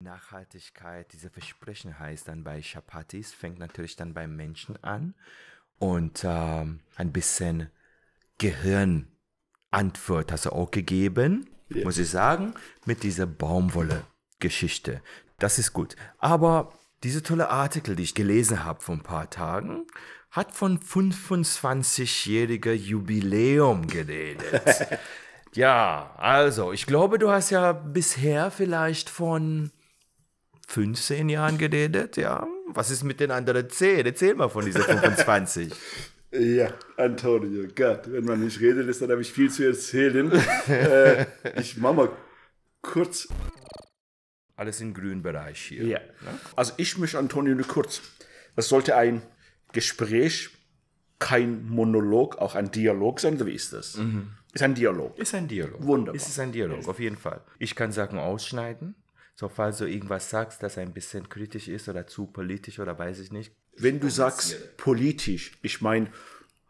Nachhaltigkeit, diese Versprechen heißt dann bei Chapatis, fängt natürlich dann beim Menschen an und ähm, ein bisschen Gehirnantwort hast du auch gegeben, ja. muss ich sagen, mit dieser Baumwolle-Geschichte. Das ist gut. Aber diese tolle Artikel, die ich gelesen habe vor ein paar Tagen, hat von 25-jähriger Jubiläum geredet. ja, also ich glaube, du hast ja bisher vielleicht von 15 Jahren geredet, ja. Was ist mit den anderen 10? Erzähl mal von diesen 25. ja, Antonio, Gott, wenn man nicht redet, ist dann habe ich viel zu erzählen. äh, ich mache mal kurz. Alles im grünen Bereich hier. Ja. Ne? Also ich möchte Antonio, nur kurz. Das sollte ein Gespräch, kein Monolog, auch ein Dialog sein, wie ist das? Mhm. Ist ein Dialog. Ist ein Dialog. Wunderbar. Ist es ein Dialog, auf jeden Fall. Ich kann Sachen ausschneiden. So, falls du irgendwas sagst, das ein bisschen kritisch ist oder zu politisch oder weiß ich nicht. Wenn du sagst politisch, ich meine,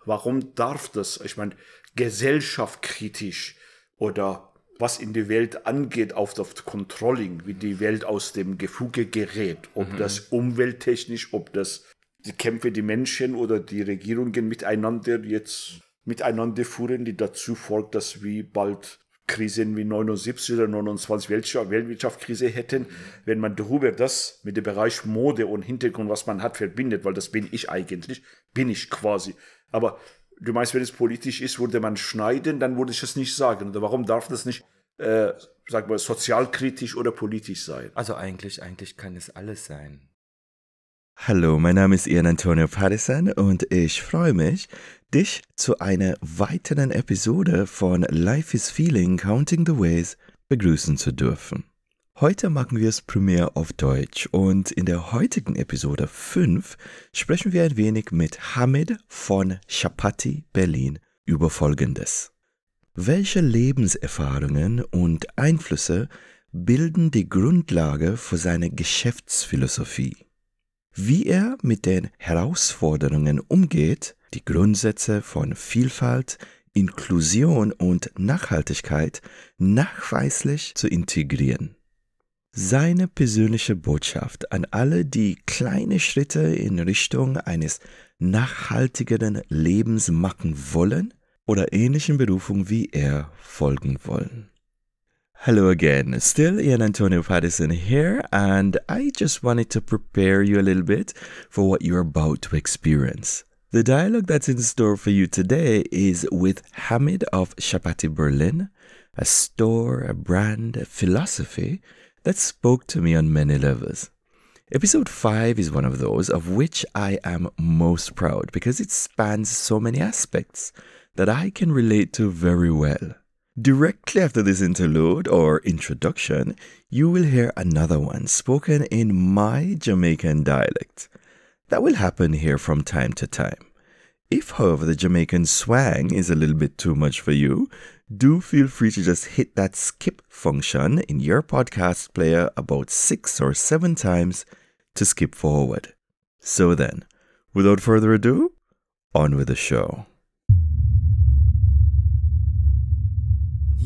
warum darf das? Ich meine, gesellschaftskritisch oder was in die Welt angeht auf das Controlling, wie die Welt aus dem Gefuge gerät, ob mhm. das umwelttechnisch, ob das die Kämpfe die Menschen oder die Regierungen miteinander jetzt miteinander führen, die dazu folgt, dass wir bald Krisen wie 79 oder 29 Weltwirtschaftskrise hätten, wenn man darüber das mit dem Bereich Mode und Hintergrund, was man hat, verbindet, weil das bin ich eigentlich, bin ich quasi. Aber du meinst, wenn es politisch ist, würde man schneiden, dann würde ich es nicht sagen. Oder warum darf das nicht, äh, sag mal, sozialkritisch oder politisch sein? Also eigentlich, eigentlich kann es alles sein. Hallo, mein Name ist Ian Antonio Patterson und ich freue mich, dich zu einer weiteren Episode von Life is Feeling Counting the Ways begrüßen zu dürfen. Heute machen wir es primär auf Deutsch und in der heutigen Episode 5 sprechen wir ein wenig mit Hamid von Chapati Berlin über Folgendes. Welche Lebenserfahrungen und Einflüsse bilden die Grundlage für seine Geschäftsphilosophie? wie er mit den Herausforderungen umgeht, die Grundsätze von Vielfalt, Inklusion und Nachhaltigkeit nachweislich zu integrieren. Seine persönliche Botschaft an alle, die kleine Schritte in Richtung eines nachhaltigeren Lebens machen wollen oder ähnlichen Berufungen wie er folgen wollen. Hello again, still Ian Antonio Patterson here, and I just wanted to prepare you a little bit for what you're about to experience. The dialogue that's in store for you today is with Hamid of Chapati Berlin, a store, a brand, a philosophy that spoke to me on many levels. Episode 5 is one of those of which I am most proud because it spans so many aspects that I can relate to very well. Directly after this interlude or introduction, you will hear another one spoken in my Jamaican dialect. That will happen here from time to time. If, however, the Jamaican swang is a little bit too much for you, do feel free to just hit that skip function in your podcast player about six or seven times to skip forward. So then, without further ado, on with the show.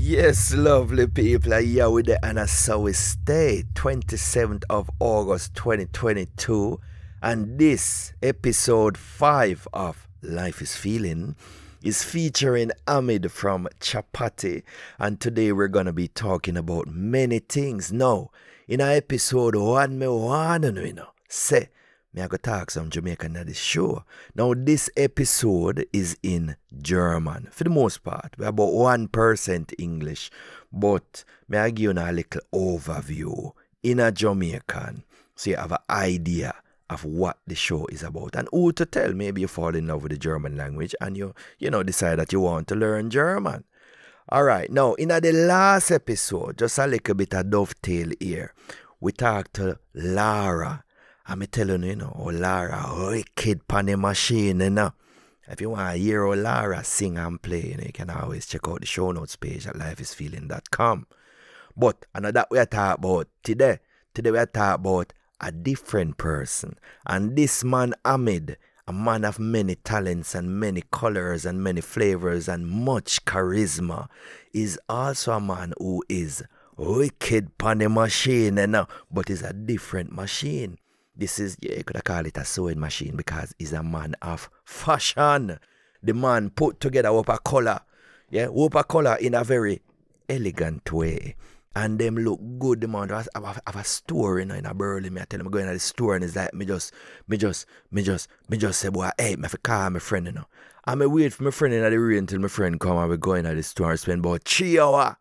Yes, lovely people, here with the Anasawi State, 27th of August 2022, and this episode 5 of Life is Feeling is featuring Ahmed from Chapati, and today we're gonna be talking about many things. Now, in our episode one, me one, you know, say me I go talk some Jamaican at the show. Now this episode is in German for the most part. We're about one percent English, but me I give you a little overview in a Jamaican so you have an idea of what the show is about and who to tell. Maybe you fall in love with the German language and you you know decide that you want to learn German. All right, now in the last episode, just a little bit of dovetail here. We talked to Lara I am telling you, you know, Olara wicked oh, pan the machine, you know. If you want to hear Olara sing and play, you, know, you can always check out the show notes page at lifeisfeeling.com. But another we are talking about today. Today we are talking about a different person. And this man, Ahmed, a man of many talents and many colors and many flavors and much charisma, is also a man who is wicked pan the machine, you know, but is a different machine. This is, yeah, you could call it a sewing machine because he's a man of fashion. The man put together upper color, yeah, upper color in a very elegant way. And them look good, the man have, have, have a store you know, in a burly Me I tell him, going to the store and it's like, me just, me just, me just, me just say, boy, hey, me car call my friend, you know. I me wait for my friend in the rain until my friend come and we going in at the store and spend about three hours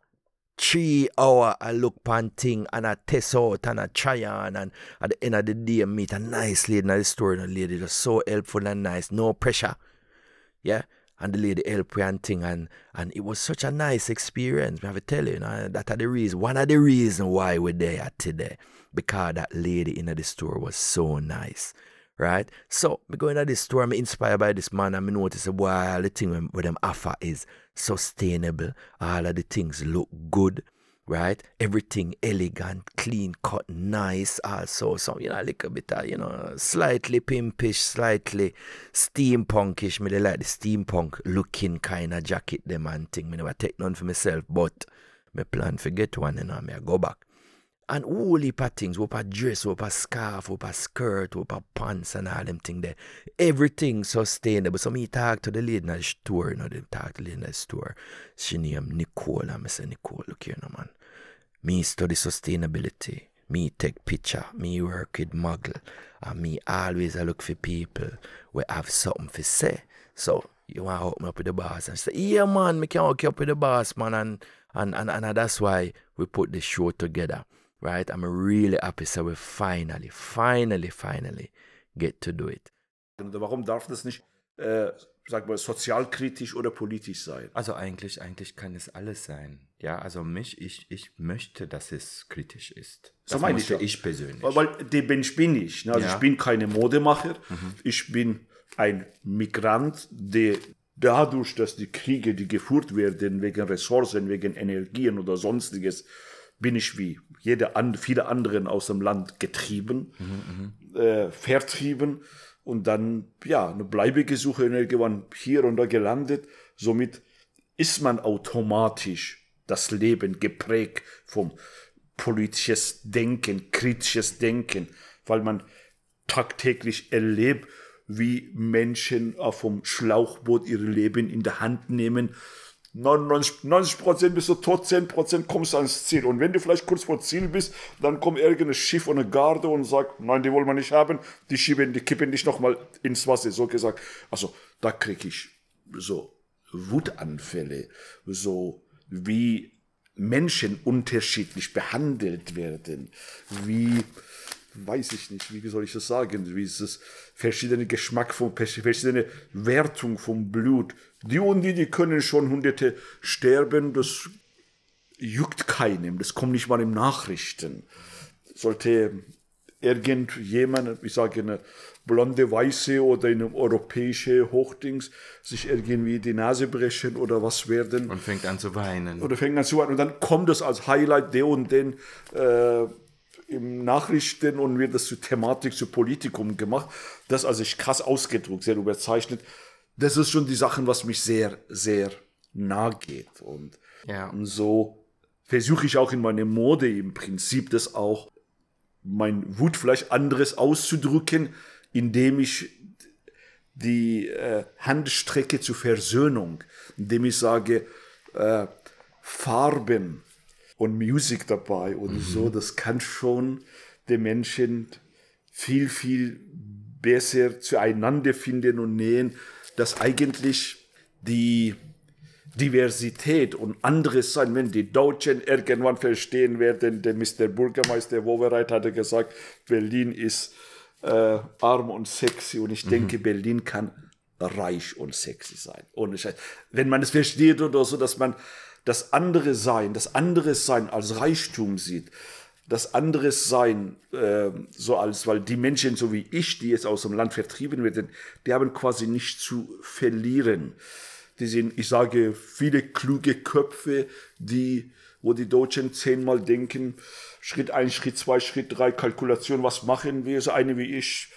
three hour I look pan thing and I test out and I try on and at the end of the day I meet a nice lady in the store and the lady just so helpful and nice, no pressure. Yeah. And the lady help me and thing and and it was such a nice experience. I have to tell you, you know, that are the reason one of the reason why we're there today. Because that lady in the store was so nice right? So me going to this store, I'm inspired by this man, and me notice why all the thing with, them offer is sustainable. All of the things look good, right? Everything elegant, clean, cut, nice. Also, some you know, a little bit of you know, slightly pimpish, slightly steampunkish. Me they like the steampunk looking kind of jacket them and thing. Me never take none for myself, but me plan forget one and I may me go back and all heap of things. Up a dress, up a scarf, up a skirt, up a pants and all them thing there. Everything sustainable. So me talk to the lady in the store, you know, they talk to the lady in the store. She named Nicole and I say, Nicole, look here no man. Me study sustainability. Me take picture. Me work with model. And me always I look for people where have something to say. So you want to hook me up with the boss? And say, yeah, man, me can hook you up with the boss, man. And, and, and, and that's why we put the show together. right? I'm really happy. So we finally, finally, finally get to do it. Und warum darf das nicht, äh, sag mal, sozialkritisch oder politisch sein? Also eigentlich, eigentlich kann es alles sein. Ja, also mich, ich, ich möchte, dass es kritisch ist. Das so meine ich, ja. ich persönlich. Weil, weil der Mensch bin ich. Ne? Also ja. ich bin keine Modemacher. Mhm. Ich bin ein Migrant, der dadurch, dass die Kriege, die geführt werden, wegen Ressourcen, wegen Energien oder sonstiges, bin ich wie jede an, viele anderen aus dem Land getrieben, mhm, äh, vertrieben und dann ja eine bleibige Suche irgendwann hier und da gelandet. Somit ist man automatisch das Leben geprägt vom politisches Denken, kritisches Denken, weil man tagtäglich erlebt, wie Menschen vom Schlauchboot ihr Leben in der Hand nehmen 99, 90 Prozent bist du tot, 10 Prozent kommst du ans Ziel. Und wenn du vielleicht kurz vor Ziel bist, dann kommt irgendein Schiff und eine Garde und sagt, nein, die wollen wir nicht haben, die schieben, die kippen dich nochmal ins Wasser, so gesagt. Also, da kriege ich so Wutanfälle, so wie Menschen unterschiedlich behandelt werden, wie weiß ich nicht, wie soll ich das sagen, wie ist es, verschiedene Geschmack von, verschiedene Wertung vom Blut. Die und die, die können schon Hunderte sterben, das juckt keinem, das kommt nicht mal in Nachrichten. Sollte irgendjemand, ich sage eine blonde Weiße oder eine europäische Hochdings, sich irgendwie die Nase brechen oder was werden. Und fängt an zu weinen. Oder fängt an zu weinen. Und dann kommt das als Highlight der und den äh, im Nachrichten und wird das zur Thematik, zu Politikum gemacht. Das also ich krass ausgedruckt, sehr überzeichnet. Das ist schon die Sachen, was mich sehr, sehr nahe geht. Und, ja. und so versuche ich auch in meiner Mode im Prinzip das auch, mein Wut vielleicht anderes auszudrücken, indem ich die äh, Handstrecke zur Versöhnung, indem ich sage, äh, Farben, und Musik dabei und mhm. so. Das kann schon den Menschen viel, viel besser zueinander finden und nähen, dass eigentlich die Diversität und anderes sein, wenn die Deutschen irgendwann verstehen werden, der Mr. Bürgermeister Wowereit hatte gesagt, Berlin ist äh, arm und sexy und ich mhm. denke, Berlin kann reich und sexy sein. Ohne Scheiß. Wenn man es versteht oder so, dass man das andere Sein, das andere Sein als Reichtum sieht, das andere Sein äh, so als, weil die Menschen so wie ich, die jetzt aus dem Land vertrieben werden, die haben quasi nichts zu verlieren. Die sind, ich sage, viele kluge Köpfe, die, wo die Deutschen zehnmal denken, Schritt ein, Schritt zwei, Schritt drei, Kalkulation, was machen wir? So eine wie ich,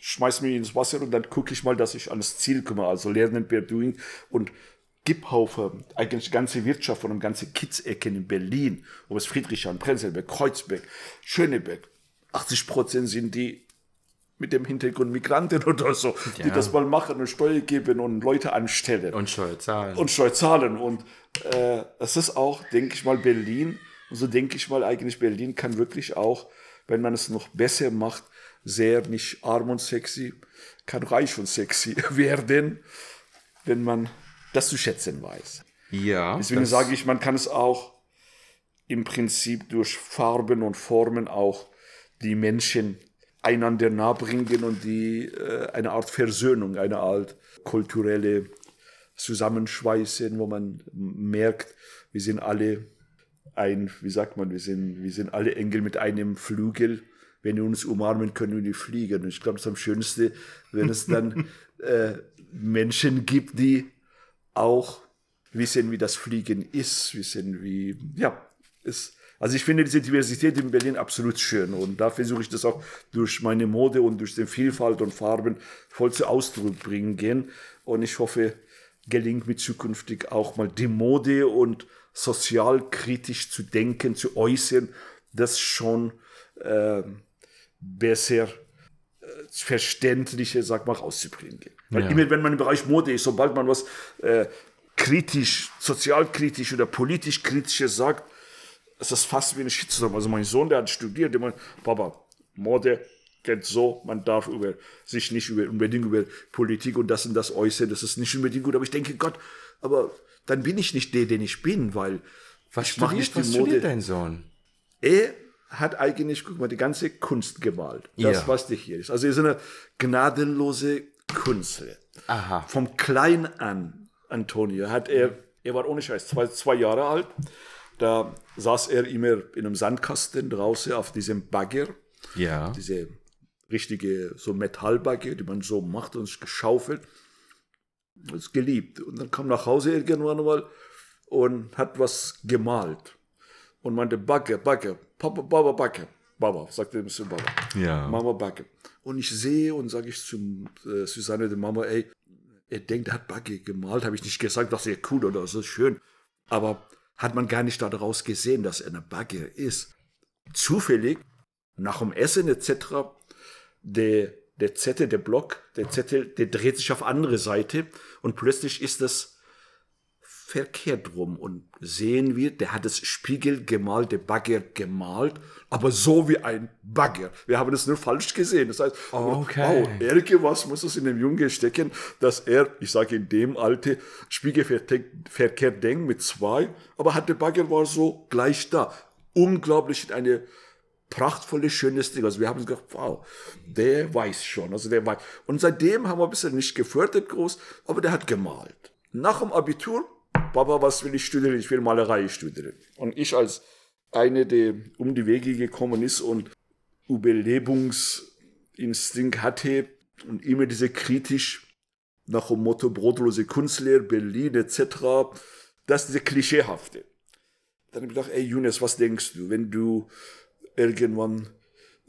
schmeiß mich ins Wasser und dann gucke ich mal, dass ich ans Ziel komme. Also lernen per doing. Und Gipphaufe, eigentlich ganze Wirtschaft und um ganze Kitzecken in Berlin, ob es Friedrichshain, Prenzlberg, Kreuzberg, Schöneberg, 80 Prozent sind die mit dem Hintergrund Migranten oder so, ja. die das mal machen und Steuer geben und Leute anstellen. Und Steuer zahlen. Und Steuer zahlen. Und äh, ist auch, denke ich mal, Berlin. Und so denke ich mal eigentlich, Berlin kann wirklich auch, wenn man es noch besser macht, sehr nicht arm und sexy, kann reich und sexy werden, wenn man das zu schätzen weiß. Ja. Deswegen sage ich, man kann es auch im Prinzip durch Farben und Formen auch die Menschen einander nahe und die äh, eine Art Versöhnung, eine Art kulturelle Zusammenschweißen, wo man merkt, wir sind alle ein, wie sagt man, wir sind, wir sind alle Engel mit einem Flügel. Wenn wir uns umarmen, können wir fliegen. Und ich glaube, es ist am schönsten, wenn es dann äh, Menschen gibt, die auch wissen, wie das Fliegen ist, wissen, wie, ja, es, Also ich finde diese Diversität in Berlin absolut schön und da versuche ich das auch durch meine Mode und durch die Vielfalt und Farben voll zu Ausdruck bringen. Und ich hoffe, gelingt mir zukünftig auch mal die Mode und sozialkritisch zu denken, zu äußern, das schon äh, besser verständliche, sag mal, rauszubringen. Weil ja. immer, wenn man im Bereich Mode ist, sobald man was äh, kritisch, sozialkritisch oder politisch kritisches sagt, ist das fast wie ein Shitstorm. Also mein Sohn, der hat studiert, der meint, Papa, Mode geht so, man darf über sich nicht über, unbedingt über Politik und das und das äußern, das ist nicht unbedingt gut, aber ich denke, Gott, aber dann bin ich nicht der, den ich bin, weil was ich mache nicht die was Mode. dein Sohn? Er hat eigentlich, guck mal, die ganze Kunst gemalt. Das, ja. was dich hier ist. Also ist eine gnadenlose Künstler. Aha. Vom Klein an, Antonio, hat er, er war ohne Scheiß zwei, zwei Jahre alt, da saß er immer in einem Sandkasten draußen auf diesem Bagger. Ja. Diese richtige, so Metallbagger, die man so macht und geschaufelt. Das ist geliebt. Und dann kam nach Hause irgendwann mal und hat was gemalt und meinte, Backe, Backe, Papa, Baba, Backe. Baba, sagte ein bisschen Baba. Ja. Mama, Backe. Und ich sehe und sage ich zu äh, Susanne, der Mama, ey, er denkt, er hat Backe gemalt, habe ich nicht gesagt, das ist cool oder so schön. Aber hat man gar nicht daraus gesehen, dass er eine Backe ist. Zufällig, nach dem Essen etc., der, der Zettel, der Block, der Zettel, der dreht sich auf andere Seite und plötzlich ist das verkehrt rum und sehen wir, der hat das spiegelgemalte Bagger gemalt, aber so wie ein Bagger. Wir haben es nur falsch gesehen. Das heißt, ah, oh, okay. wow, irgendwas muss es in dem Jungen stecken, dass er, ich sage in dem Alter, spiegelverkehrt denkt mit zwei, aber hat der Bagger war so gleich da. Unglaublich eine prachtvolle, schönes Ding. Also wir haben gedacht, wow, der weiß schon, also der weiß. Und seitdem haben wir ein bisschen nicht gefördert groß, aber der hat gemalt. Nach dem Abitur Papa, was will ich studieren? Ich will Malerei studieren. Und ich als eine, der um die Wege gekommen ist und Überlebungsinstinkt hatte und immer diese kritisch nach dem Motto brotlose Kunstlehre, Berlin etc., das ist diese klischeehafte. Dann habe ich gedacht, ey Younes, was denkst du, wenn du irgendwann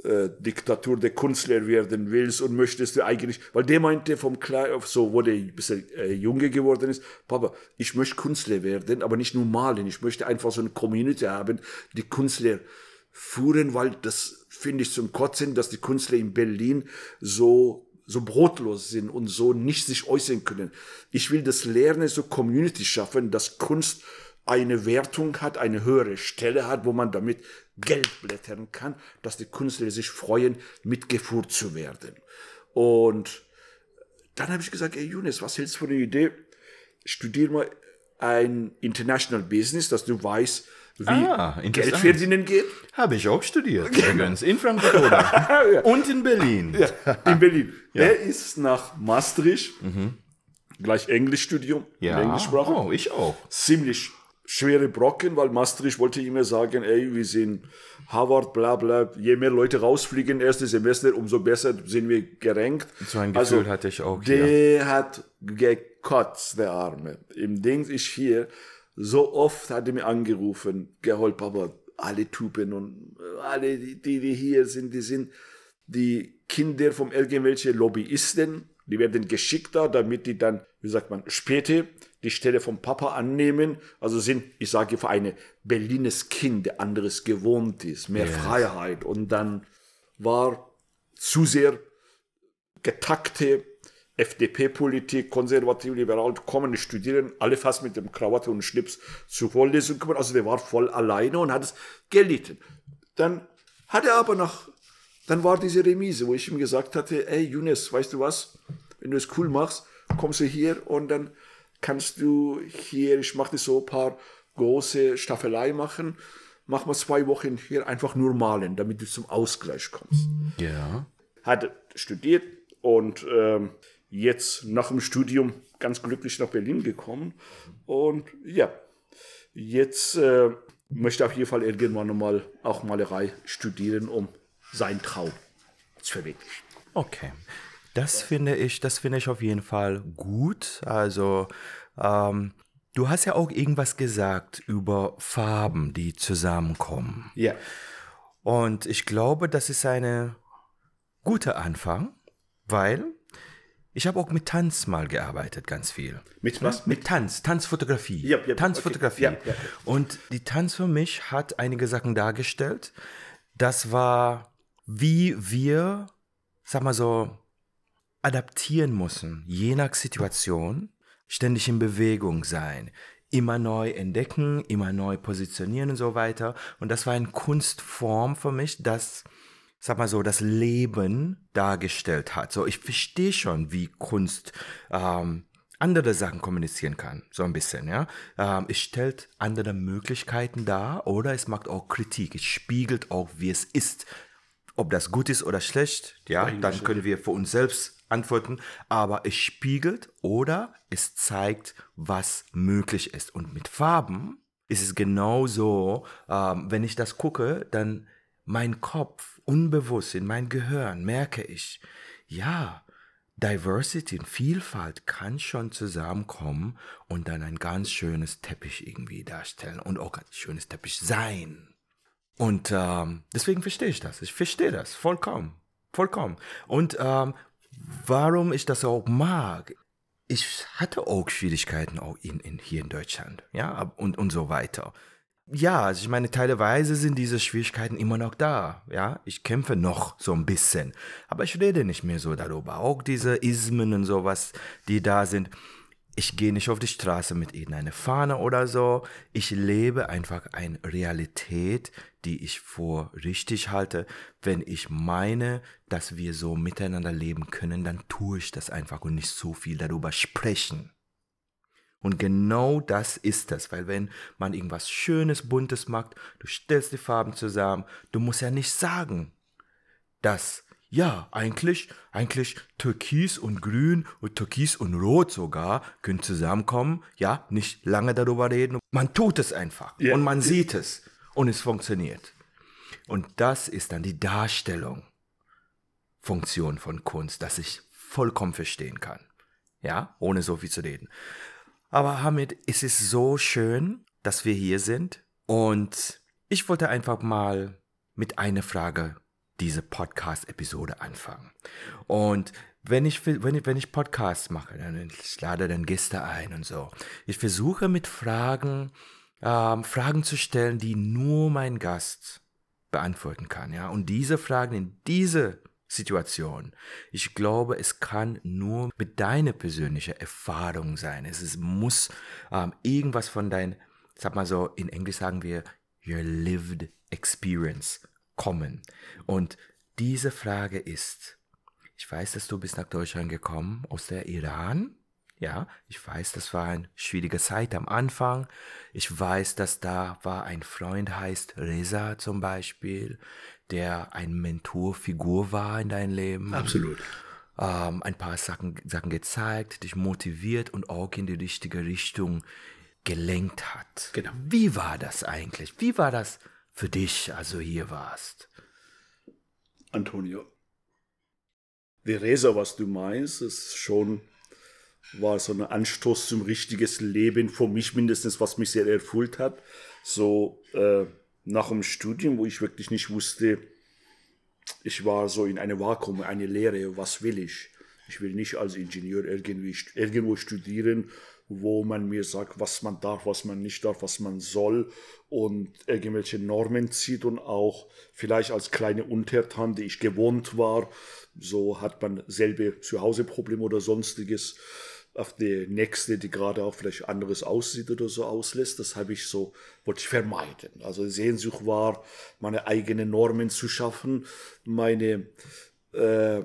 äh, Diktatur der Künstler werden willst und möchtest du eigentlich, weil der meinte vom Klein auf so, wo der ein bisschen äh, Junge geworden ist, Papa, ich möchte Künstler werden, aber nicht nur malen, ich möchte einfach so eine Community haben, die Künstler führen, weil das finde ich zum Kotzen, dass die Künstler in Berlin so so brotlos sind und so nicht sich äußern können. Ich will das Lernen so Community schaffen, dass Kunst eine Wertung hat, eine höhere Stelle hat, wo man damit Geld blättern kann, dass die Künstler sich freuen, mitgeführt zu werden. Und dann habe ich gesagt, ey Younes, was hältst du von der Idee? Studier mal ein International Business, dass du weißt, wie ah, Geld verdienen geht. Habe ich auch studiert, genau. übrigens, in Frankfurt ja. und in Berlin. Ja, in Berlin. Ja. Er ist nach Maastricht, mhm. gleich Englischstudium, ja. Englischsprache. Oh, ich auch. Ziemlich schwere Brocken, weil Maastricht wollte immer sagen, ey, wir sind Harvard, bla bla, je mehr Leute rausfliegen, erste Semester, umso besser sind wir gerankt. So ein also Gefühl also, hatte ich auch. Der hier. hat gekotzt, der Arme. Im Ding ist hier, so oft hat er mir angerufen, geholt, Papa, alle Typen und äh, alle, die, die hier sind, die sind die Kinder von irgendwelchen Lobbyisten, die werden geschickt da, damit die dann, wie sagt man, später die Stelle vom Papa annehmen, also sind, ich sage für eine Berlines Kind, der anderes gewohnt ist, mehr yes. Freiheit und dann war zu sehr getakte FDP-Politik, konservativ, liberal, kommende Studierenden, alle fast mit dem Krawatte und Schnips zur Vorlesung gekommen. Also der war voll alleine und hat es gelitten. Dann hat er aber noch, dann war diese Remise, wo ich ihm gesagt hatte, ey Younes, weißt du was, wenn du es cool machst, kommst du hier und dann kannst du hier, ich machte so ein paar große Staffelei machen, mach mal zwei Wochen hier einfach nur malen, damit du zum Ausgleich kommst. Ja. Hat studiert und ähm, jetzt nach dem Studium ganz glücklich nach Berlin gekommen. Und ja, jetzt äh, möchte auf jeden Fall irgendwann nochmal auch Malerei studieren, um seinen Traum zu verwirklichen. Okay. Das finde ich, das finde ich auf jeden Fall gut. Also ähm, du hast ja auch irgendwas gesagt über Farben, die zusammenkommen. Ja. Und ich glaube, das ist ein guter Anfang, weil ich habe auch mit Tanz mal gearbeitet, ganz viel. Mit was? Mit, mit Tanz, Tanzfotografie. Ja, ja, Tanzfotografie. Okay. Ja, ja. Und die Tanz für mich hat einige Sachen dargestellt. Das war, wie wir, sag mal so, adaptieren müssen, je nach Situation, ständig in Bewegung sein, immer neu entdecken, immer neu positionieren und so weiter. Und das war eine Kunstform für mich, das, sag mal so, das Leben dargestellt hat. So, ich verstehe schon, wie Kunst ähm, andere Sachen kommunizieren kann, so ein bisschen, ja. Ähm, es stellt andere Möglichkeiten dar oder es macht auch Kritik, es spiegelt auch, wie es ist. Ob das gut ist oder schlecht, ja, dann können wir für uns selbst Antworten, aber es spiegelt oder es zeigt, was möglich ist. Und mit Farben ist es genauso, ähm, wenn ich das gucke, dann mein Kopf, unbewusst in mein Gehirn merke ich, ja, Diversity und Vielfalt kann schon zusammenkommen und dann ein ganz schönes Teppich irgendwie darstellen und auch ein schönes Teppich sein. Und ähm, deswegen verstehe ich das. Ich verstehe das vollkommen. Vollkommen. Und ähm, warum ich das auch mag. Ich hatte auch Schwierigkeiten auch in, in, hier in Deutschland, ja, und, und so weiter. Ja, also ich meine, teilweise sind diese Schwierigkeiten immer noch da, ja. Ich kämpfe noch so ein bisschen, aber ich rede nicht mehr so darüber. Auch diese Ismen und sowas, die da sind ich gehe nicht auf die Straße mit irgendeiner Fahne oder so. Ich lebe einfach eine Realität, die ich vor richtig halte. Wenn ich meine, dass wir so miteinander leben können, dann tue ich das einfach und nicht so viel darüber sprechen. Und genau das ist das, weil wenn man irgendwas Schönes, Buntes macht, du stellst die Farben zusammen, du musst ja nicht sagen, dass ja, eigentlich, eigentlich Türkis und Grün und Türkis und Rot sogar können zusammenkommen. Ja, nicht lange darüber reden. Man tut es einfach ja. und man sieht es und es funktioniert. Und das ist dann die Darstellung, Funktion von Kunst, dass ich vollkommen verstehen kann. Ja, ohne so viel zu reden. Aber Hamid, es ist so schön, dass wir hier sind und ich wollte einfach mal mit einer Frage diese Podcast-Episode anfangen. Und wenn ich, wenn ich, wenn ich Podcasts mache, dann ich lade dann Gäste ein und so. Ich versuche mit Fragen, ähm, Fragen zu stellen, die nur mein Gast beantworten kann, ja. Und diese Fragen in diese Situation. Ich glaube, es kann nur mit deiner persönlichen Erfahrung sein. Es ist, muss ähm, irgendwas von dein, sag mal so, in Englisch sagen wir, your lived experience kommen? Und diese Frage ist, ich weiß, dass du bist nach Deutschland gekommen, aus der Iran. Ja, ich weiß, das war eine schwierige Zeit am Anfang. Ich weiß, dass da war ein Freund, heißt Reza zum Beispiel, der ein Mentorfigur war in deinem Leben. Absolut. Ähm, ein paar Sachen, Sachen gezeigt, dich motiviert und auch in die richtige Richtung gelenkt hat. Genau. Wie war das eigentlich? Wie war das für dich also hier warst. Antonio, Theresa, was du meinst, ist schon war so ein Anstoß zum richtiges Leben für mich mindestens, was mich sehr erfüllt hat. So äh, nach dem Studium, wo ich wirklich nicht wusste, ich war so in einem Vakuum, eine Lehre, was will ich? Ich will nicht als Ingenieur irgendwie, irgendwo studieren wo man mir sagt, was man darf, was man nicht darf, was man soll und irgendwelche Normen zieht und auch vielleicht als kleine Untertan, die ich gewohnt war, so hat man selbe Zuhauseprobleme oder sonstiges auf die nächste, die gerade auch vielleicht anderes aussieht oder so auslässt. Das habe ich so, wollte ich vermeiden. Also Sehnsucht war, meine eigenen Normen zu schaffen, meine äh,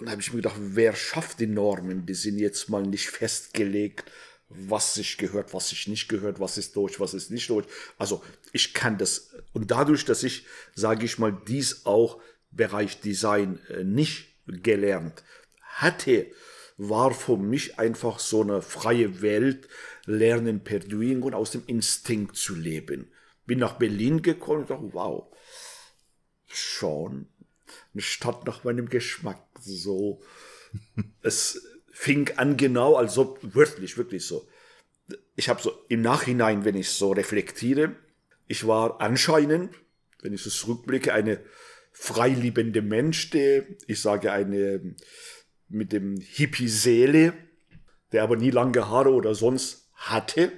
und habe ich mir gedacht, wer schafft die Normen? Die sind jetzt mal nicht festgelegt, was sich gehört, was sich nicht gehört, was ist durch, was ist nicht durch. Also ich kann das. Und dadurch, dass ich, sage ich mal, dies auch Bereich Design äh, nicht gelernt hatte, war für mich einfach so eine freie Welt, lernen per Doing und aus dem Instinkt zu leben. Bin nach Berlin gekommen und dachte, wow, schon statt nach meinem Geschmack so. es fing an genau, also ob wirklich, wirklich so. Ich habe so im Nachhinein, wenn ich so reflektiere, ich war anscheinend, wenn ich so zurückblicke, eine freiliebende Mensch, der, ich sage eine mit dem Hippie-Seele, der aber nie lange Haare oder sonst hatte,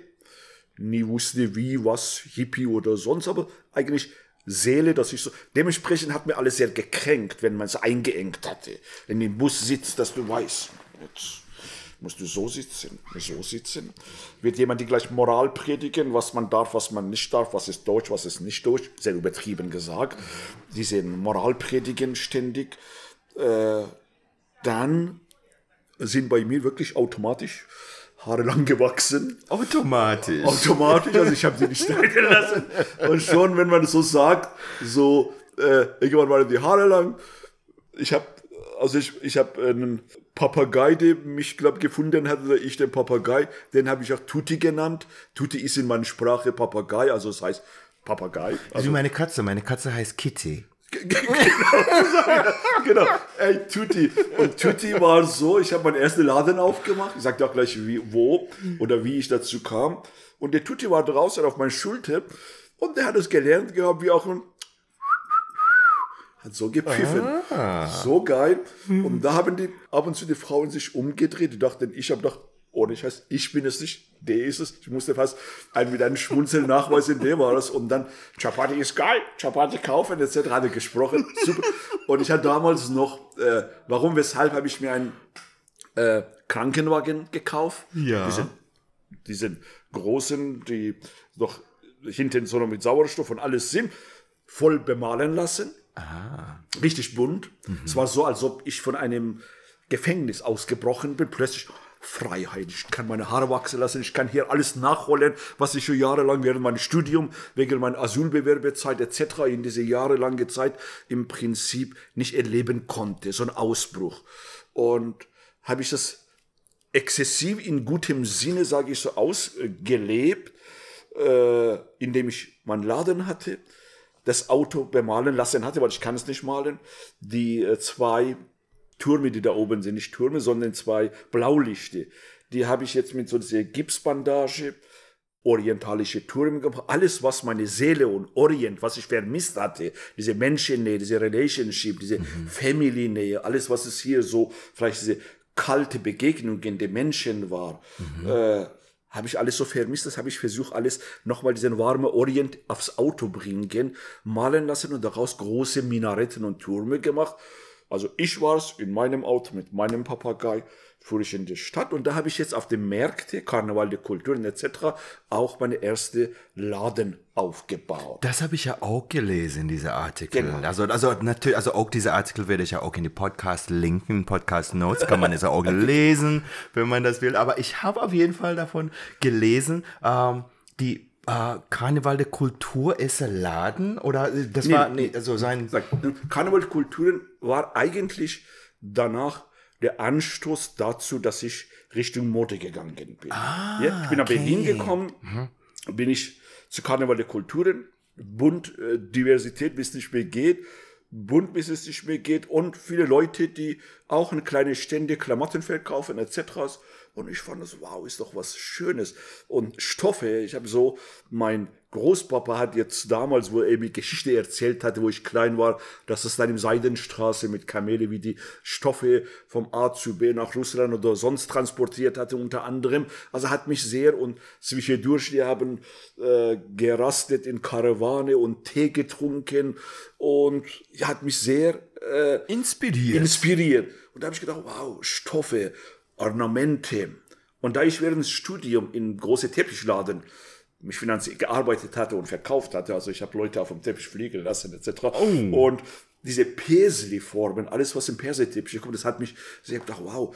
nie wusste wie, was, Hippie oder sonst, aber eigentlich Seele, dass ich so. Dementsprechend hat mir alles sehr gekränkt, wenn man es eingeengt hatte. Wenn du im Bus sitzt, dass du weißt, jetzt musst du so sitzen, so sitzen. Wird jemand die gleich Moral predigen, was man darf, was man nicht darf, was ist deutsch, was ist nicht deutsch, sehr übertrieben gesagt. Diese Moral predigen ständig. Äh, dann sind bei mir wirklich automatisch Haare lang gewachsen. Automatisch. Automatisch, also ich habe sie nicht schneiden lassen. Und schon, wenn man es so sagt, so, äh, irgendwann waren die Haare lang. Ich habe, also ich, ich habe einen Papagei, der mich, glaube gefunden hat, oder ich den Papagei, den habe ich auch Tutti genannt. Tutti ist in meiner Sprache Papagei, also es heißt Papagei. Also, also meine Katze, meine Katze heißt Kitty genau, genau. Ey, Tutti. Und Tutti war so, ich habe meinen ersten Laden aufgemacht. Ich sagte auch gleich, wie, wo oder wie ich dazu kam. Und der Tutti war draußen auf meiner Schulter und der hat es gelernt gehabt, wie auch ein hat so gepfiffen. Ah. So geil. Und da haben die ab und zu die Frauen sich umgedreht. Die dachten, ich habe doch ohne Scheiß, ich bin es nicht, der ist es. Ich musste fast einen mit einem Schmunzeln nachweisen, der war das. Und dann, Chapati ist geil, Chapati kaufen, etc. hatte gesprochen. Super. Und ich hatte damals noch, äh, warum, weshalb habe ich mir einen äh, Krankenwagen gekauft. Ja. Diesen, diesen großen, die noch hinten so noch mit Sauerstoff und alles sind, voll bemalen lassen. Ah. Richtig bunt. Mhm. Es war so, als ob ich von einem Gefängnis ausgebrochen bin. Plötzlich, Freiheit. Ich kann meine Haare wachsen lassen, ich kann hier alles nachholen, was ich schon jahrelang während meinem Studium, wegen meiner Asylbewerbezeit etc. in diese jahrelange Zeit im Prinzip nicht erleben konnte. So ein Ausbruch. Und habe ich das exzessiv in gutem Sinne, sage ich so, ausgelebt, äh, indem ich meinen Laden hatte, das Auto bemalen lassen hatte, weil ich kann es nicht malen, die äh, zwei Türme, die da oben sind. Nicht Türme, sondern zwei Blaulichte. Die habe ich jetzt mit so einer Gipsbandage, orientalische Türme gemacht. Alles, was meine Seele und Orient, was ich vermisst hatte, diese Menschennähe, diese Relationship, diese mhm. Family-Nähe, alles, was es hier so, vielleicht diese kalte Begegnung in den Menschen war, mhm. äh, habe ich alles so vermisst, das habe ich versucht, alles nochmal diesen warmen Orient aufs Auto bringen, malen lassen und daraus große Minaretten und Türme gemacht. Also ich war es in meinem Auto mit meinem Papagei, fuhr ich in die Stadt und da habe ich jetzt auf den Märkten, Karneval der Kulturen etc. auch meine erste Laden aufgebaut. Das habe ich ja auch gelesen, diese Artikel. Genau. Also, also natürlich, also auch diese Artikel werde ich ja auch in die Podcast linken, Podcast Notes kann man es ja auch lesen, wenn man das will. Aber ich habe auf jeden Fall davon gelesen, ähm, die äh, Karneval der Kulturesser Laden? Oder äh, das nee, war nee, also sein. Karneval Kulturen war eigentlich danach der Anstoß dazu, dass ich Richtung Mode gegangen bin. Ah, ja, ich bin nach okay. Berlin gekommen, mhm. bin ich zu Karneval der Kulturen, Bund äh, Diversität, bis es nicht mehr geht, Bund, bis es nicht mehr geht und viele Leute, die auch eine kleine Stände Klamotten verkaufen etc. Und ich fand das, wow, ist doch was Schönes. Und Stoffe, ich habe so, mein Großpapa hat jetzt damals, wo er mir Geschichte erzählt hatte, wo ich klein war, dass es dann im Seidenstraße mit Kamele, wie die Stoffe vom A zu B nach Russland oder sonst transportiert hatte, unter anderem. Also hat mich sehr und zwischendurch, wir haben äh, gerastet in Karawane und Tee getrunken und hat mich sehr äh, inspiriert. inspiriert. Und da habe ich gedacht, wow, Stoffe, Ornamente. Und da ich während des Studiums in große Teppichladen mich finanziell gearbeitet hatte und verkauft hatte, also ich habe Leute auf dem Teppich fliegen lassen etc. Oh. Und diese Persli-Formen, alles was im Perserteppich kommt, das hat mich, ich habe gedacht, wow,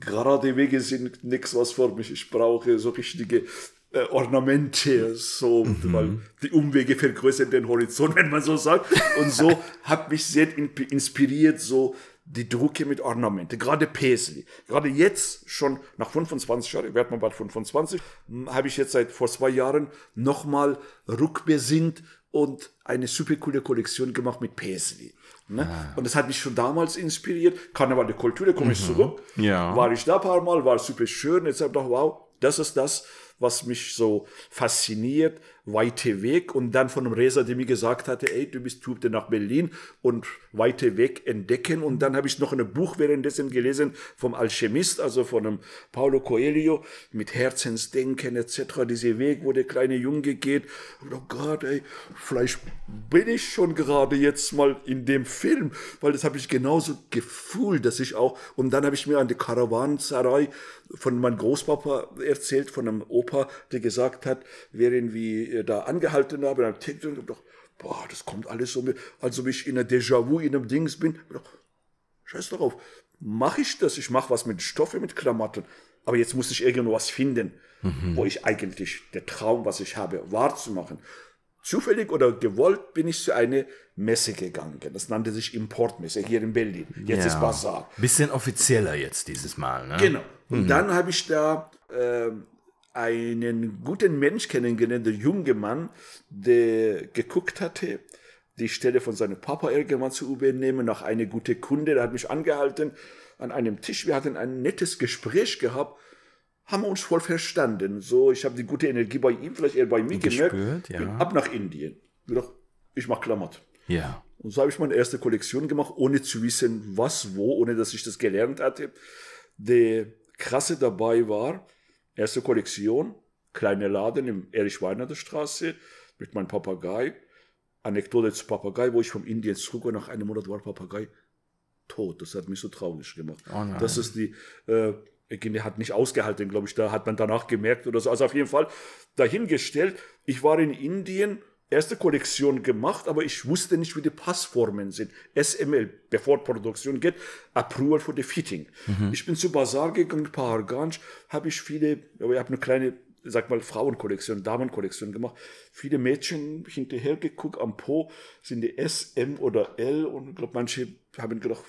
gerade Wege sind nichts was für mich, ich brauche so richtige äh, Ornamente, so, mhm. weil die Umwege vergrößern den Horizont, wenn man so sagt. Und so hat mich sehr inspiriert, so die Drucke mit Ornamente, gerade Pesli. Gerade jetzt schon nach 25 Jahren, ich werde mal bald 25, hm, habe ich jetzt seit vor zwei Jahren nochmal rückbesinnt und eine super coole Kollektion gemacht mit Pesli. Ne? Ah. Und das hat mich schon damals inspiriert. Karneval der Kultur, da komme mhm. ich zurück. Ja. War ich da ein paar Mal, war super schön. Jetzt habe ich gedacht, wow, das ist das, was mich so fasziniert, weite Weg und dann von einem Reser, der mir gesagt hatte, ey, du bist Typ, nach Berlin und weite Weg entdecken und dann habe ich noch ein Buch währenddessen gelesen vom Alchemist, also von einem Paulo Coelho mit Herzensdenken etc., dieser Weg, wo der kleine Junge geht und oh Gott, ey, vielleicht bin ich schon gerade jetzt mal in dem Film, weil das habe ich genauso gefühlt, dass ich auch und dann habe ich mir an die Karawanserei von meinem Großpapa erzählt, von einem Opa Opa, der gesagt hat, während wir äh, da angehalten haben, dann tickt doch, boah, das kommt alles so mit, als ob ich in einer Déjà-vu, in einem Dings bin. Doch, scheiß darauf, mache ich das, ich mache was mit Stoffe, mit Klamotten. Aber jetzt muss ich irgendwas finden, mhm. wo ich eigentlich, der Traum, was ich habe, wahrzumachen. Zufällig oder gewollt bin ich zu einer Messe gegangen. Das nannte sich Importmesse hier in Berlin. Jetzt ja. ist Bazar. Bisschen offizieller jetzt dieses Mal. Ne? Genau. Und mhm. dann habe ich da äh, einen guten Mensch kennengelernt, der junge Mann, der geguckt hatte, die Stelle von seinem Papa irgendwann zu übernehmen, noch eine gute Kunde, der hat mich angehalten an einem Tisch, wir hatten ein nettes Gespräch gehabt, haben wir uns voll verstanden. So, ich habe die gute Energie bei ihm, vielleicht eher bei mir Gespürt, gemerkt. Ja. ab nach Indien. Ich ich mache Klamotten. Ja. Und so habe ich meine erste Kollektion gemacht, ohne zu wissen, was, wo, ohne dass ich das gelernt hatte. Der Krasse dabei war, Erste Kollektion, kleiner Laden im Erich-Weinert-Straße mit meinem Papagei. Anekdote zu Papagei, wo ich vom Indien zurückkomme, nach einem Monat war Papagei tot. Das hat mich so traurig gemacht. Oh das ist die, äh, der hat nicht ausgehalten, glaube ich. Da hat man danach gemerkt oder so. Also auf jeden Fall dahingestellt. Ich war in Indien erste Kollektion gemacht, aber ich wusste nicht, wie die Passformen sind. SML, bevor Produktion geht, Approval for the Fitting. Mhm. Ich bin zu Bazar gegangen, Paharganj, habe ich viele, aber ich habe eine kleine, sag mal, Frauenkollektion, Damenkollektion gemacht. Viele Mädchen hinterher geguckt am Po, sind die S, M oder L und glaube, manche haben gedacht,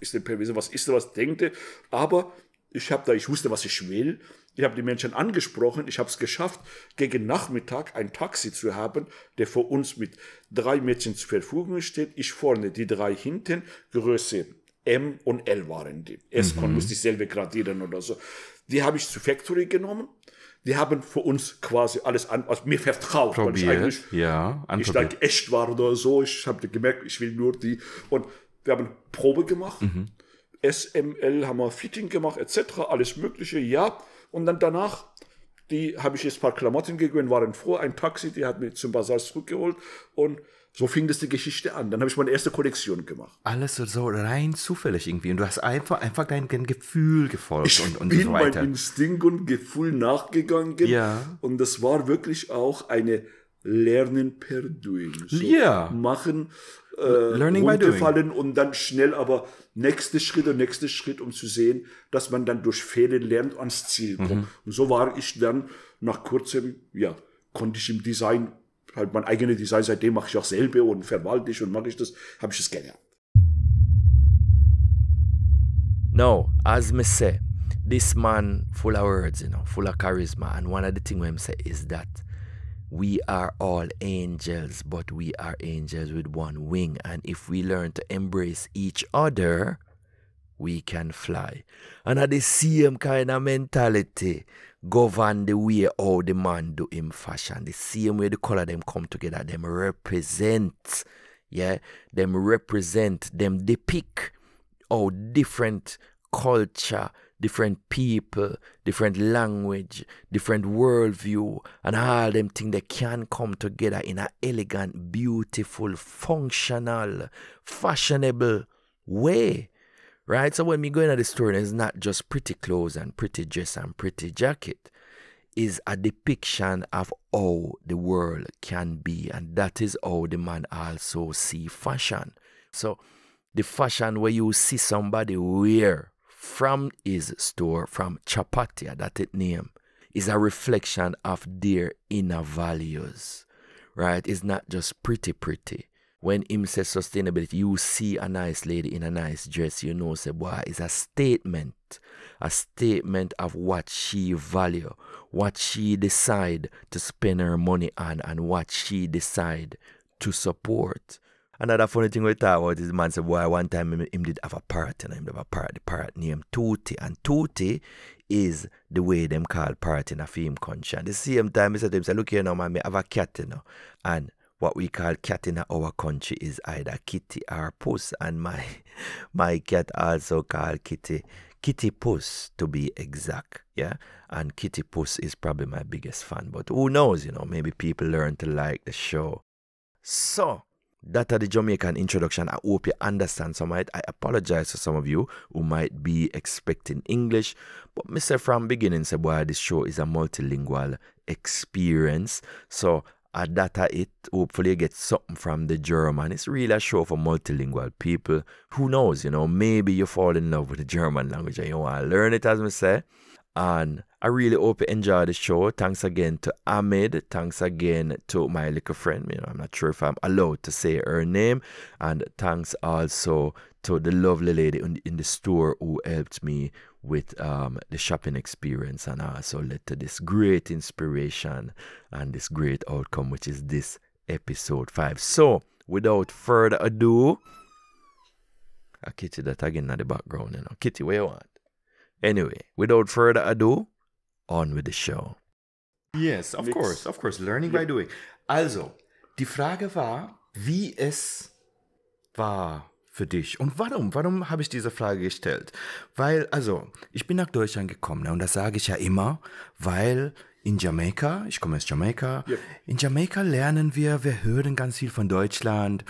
ist denn perverse, was ist denn, was denkt er? Aber ich habe da, ich wusste, was ich will ich habe die Menschen angesprochen, ich habe es geschafft, gegen Nachmittag ein Taxi zu haben, der vor uns mit drei Mädchen zur Verfügung steht. Ich vorne, die drei hinten, Größe M und L waren die. S-Con mhm. muss dieselbe gradieren oder so. Die habe ich zur Factory genommen. Die haben für uns quasi alles an, also mir vertraut. Probiert, weil ich eigentlich, ja, ich dachte, echt war oder so. Ich habe gemerkt, ich will nur die. Und wir haben Probe gemacht. Mhm. SML haben wir Fitting gemacht, etc. Alles Mögliche, ja. Und dann danach die habe ich jetzt ein paar Klamotten gegeben, waren froh, ein Taxi, die hat mich zum Basar zurückgeholt und so fing das die Geschichte an. Dann habe ich meine erste Kollektion gemacht. Alles so rein zufällig irgendwie und du hast einfach, einfach dein, Gefühl gefolgt ich und, und bin so weiter. meinem Instinkt und Gefühl nachgegangen ja. und das war wirklich auch eine Lernen per Doing. So ja. Machen, äh, Learning runterfallen und dann schnell aber nächste Schritt und nächste Schritt, um zu sehen, dass man dann durch Fehler lernt, ans Ziel kommt. Mhm. Und so war ich dann nach kurzem, ja, konnte ich im Design halt mein eigenes Design, seitdem mache ich auch selber und verwalte ich und mache ich das, habe ich das gelernt. No, as me say, this man full of words, you know, full of charisma. And one of the things him say is that we are all angels, but we are angels with one wing. And if we learn to embrace each other, we can fly. And at the same kind of mentality, govern the way all the man do him fashion. The same way the color them come together, them represent, yeah, them represent, them depict all different culture, different people, different language, different worldview, and all them things they can come together in an elegant, beautiful, functional, fashionable way. Right? So when me going at the store, it's not just pretty clothes and pretty dress and pretty jacket. Is a depiction of how the world can be, and that is how the man also see fashion. So the fashion where you see somebody wear from his store, from Chapatia, that it name, is a reflection of their inner values, right? It's not just pretty, pretty. When him says sustainability, you see a nice lady in a nice dress, you know, say, boy, it's a statement a statement of what she value, what she decide to spend her money on, and what she decide to support. Another funny thing we talk about is the man said, why one time him, him did have a parrot, and you know, him have a parrot, the parrot named Tuti. And Tuti is the way them call parrot in a film country. And the same time he said to him, say, look here now, man, me have a cat, you know. And what we call cat in our country is either kitty or puss. And my my cat also called kitty kitty puss to be exact. Yeah. And kitty puss is probably my biggest fan. But who knows, you know, maybe people learn to like the show. So that are the Jamaican introduction. I hope you understand some of it. I apologize to some of you who might be expecting English, but Mr. from beginning say boy this show is a multilingual experience. So I uh, data it. Hopefully you get something from the German. It's really a show for multilingual people. Who knows, you know, maybe you fall in love with the German language and you want to learn it as Mr. say. And I really hope you enjoy the show. Thanks again to Ahmed. Thanks again to my little friend. You know, I'm not sure if I'm allowed to say her name. And thanks also to the lovely lady in, in the store who helped me with um, the shopping experience and also led to this great inspiration and this great outcome, which is this episode 5. So, without further ado, I kitty that again in the background, you know. Kitty, where you want? Anyway, without further ado, on with the show. Yes, of Mix. course, of course. Learning yeah. by doing. Also, die Frage war, wie es war für dich. Und warum? Warum habe ich diese Frage gestellt? Weil, also, ich bin nach Deutschland gekommen ne? und das sage ich ja immer, weil in Jamaika, ich komme aus Jamaika, yep. in Jamaika lernen wir, wir hören ganz viel von Deutschland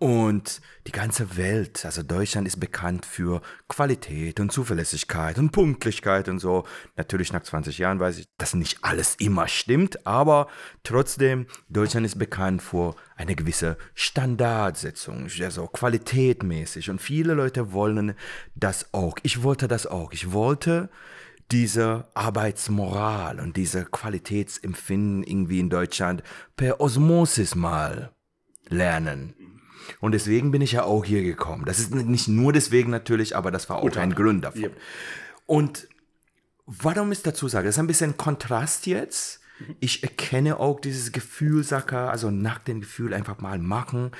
und die ganze Welt, also Deutschland ist bekannt für Qualität und Zuverlässigkeit und Punktlichkeit und so. Natürlich nach 20 Jahren weiß ich, dass nicht alles immer stimmt, aber trotzdem, Deutschland ist bekannt für eine gewisse Standardsetzung, also qualitätmäßig. Und viele Leute wollen das auch. Ich wollte das auch. Ich wollte diese Arbeitsmoral und diese Qualitätsempfinden irgendwie in Deutschland per Osmosis mal lernen. Und deswegen bin ich ja auch hier gekommen. Das ist nicht nur deswegen natürlich, aber das war auch Oder. ein Grund davon. Yep. Und warum ich dazu sage, das ist ein bisschen Kontrast jetzt. Ich erkenne auch dieses Gefühl, Sacker, also nach dem Gefühl einfach mal machen.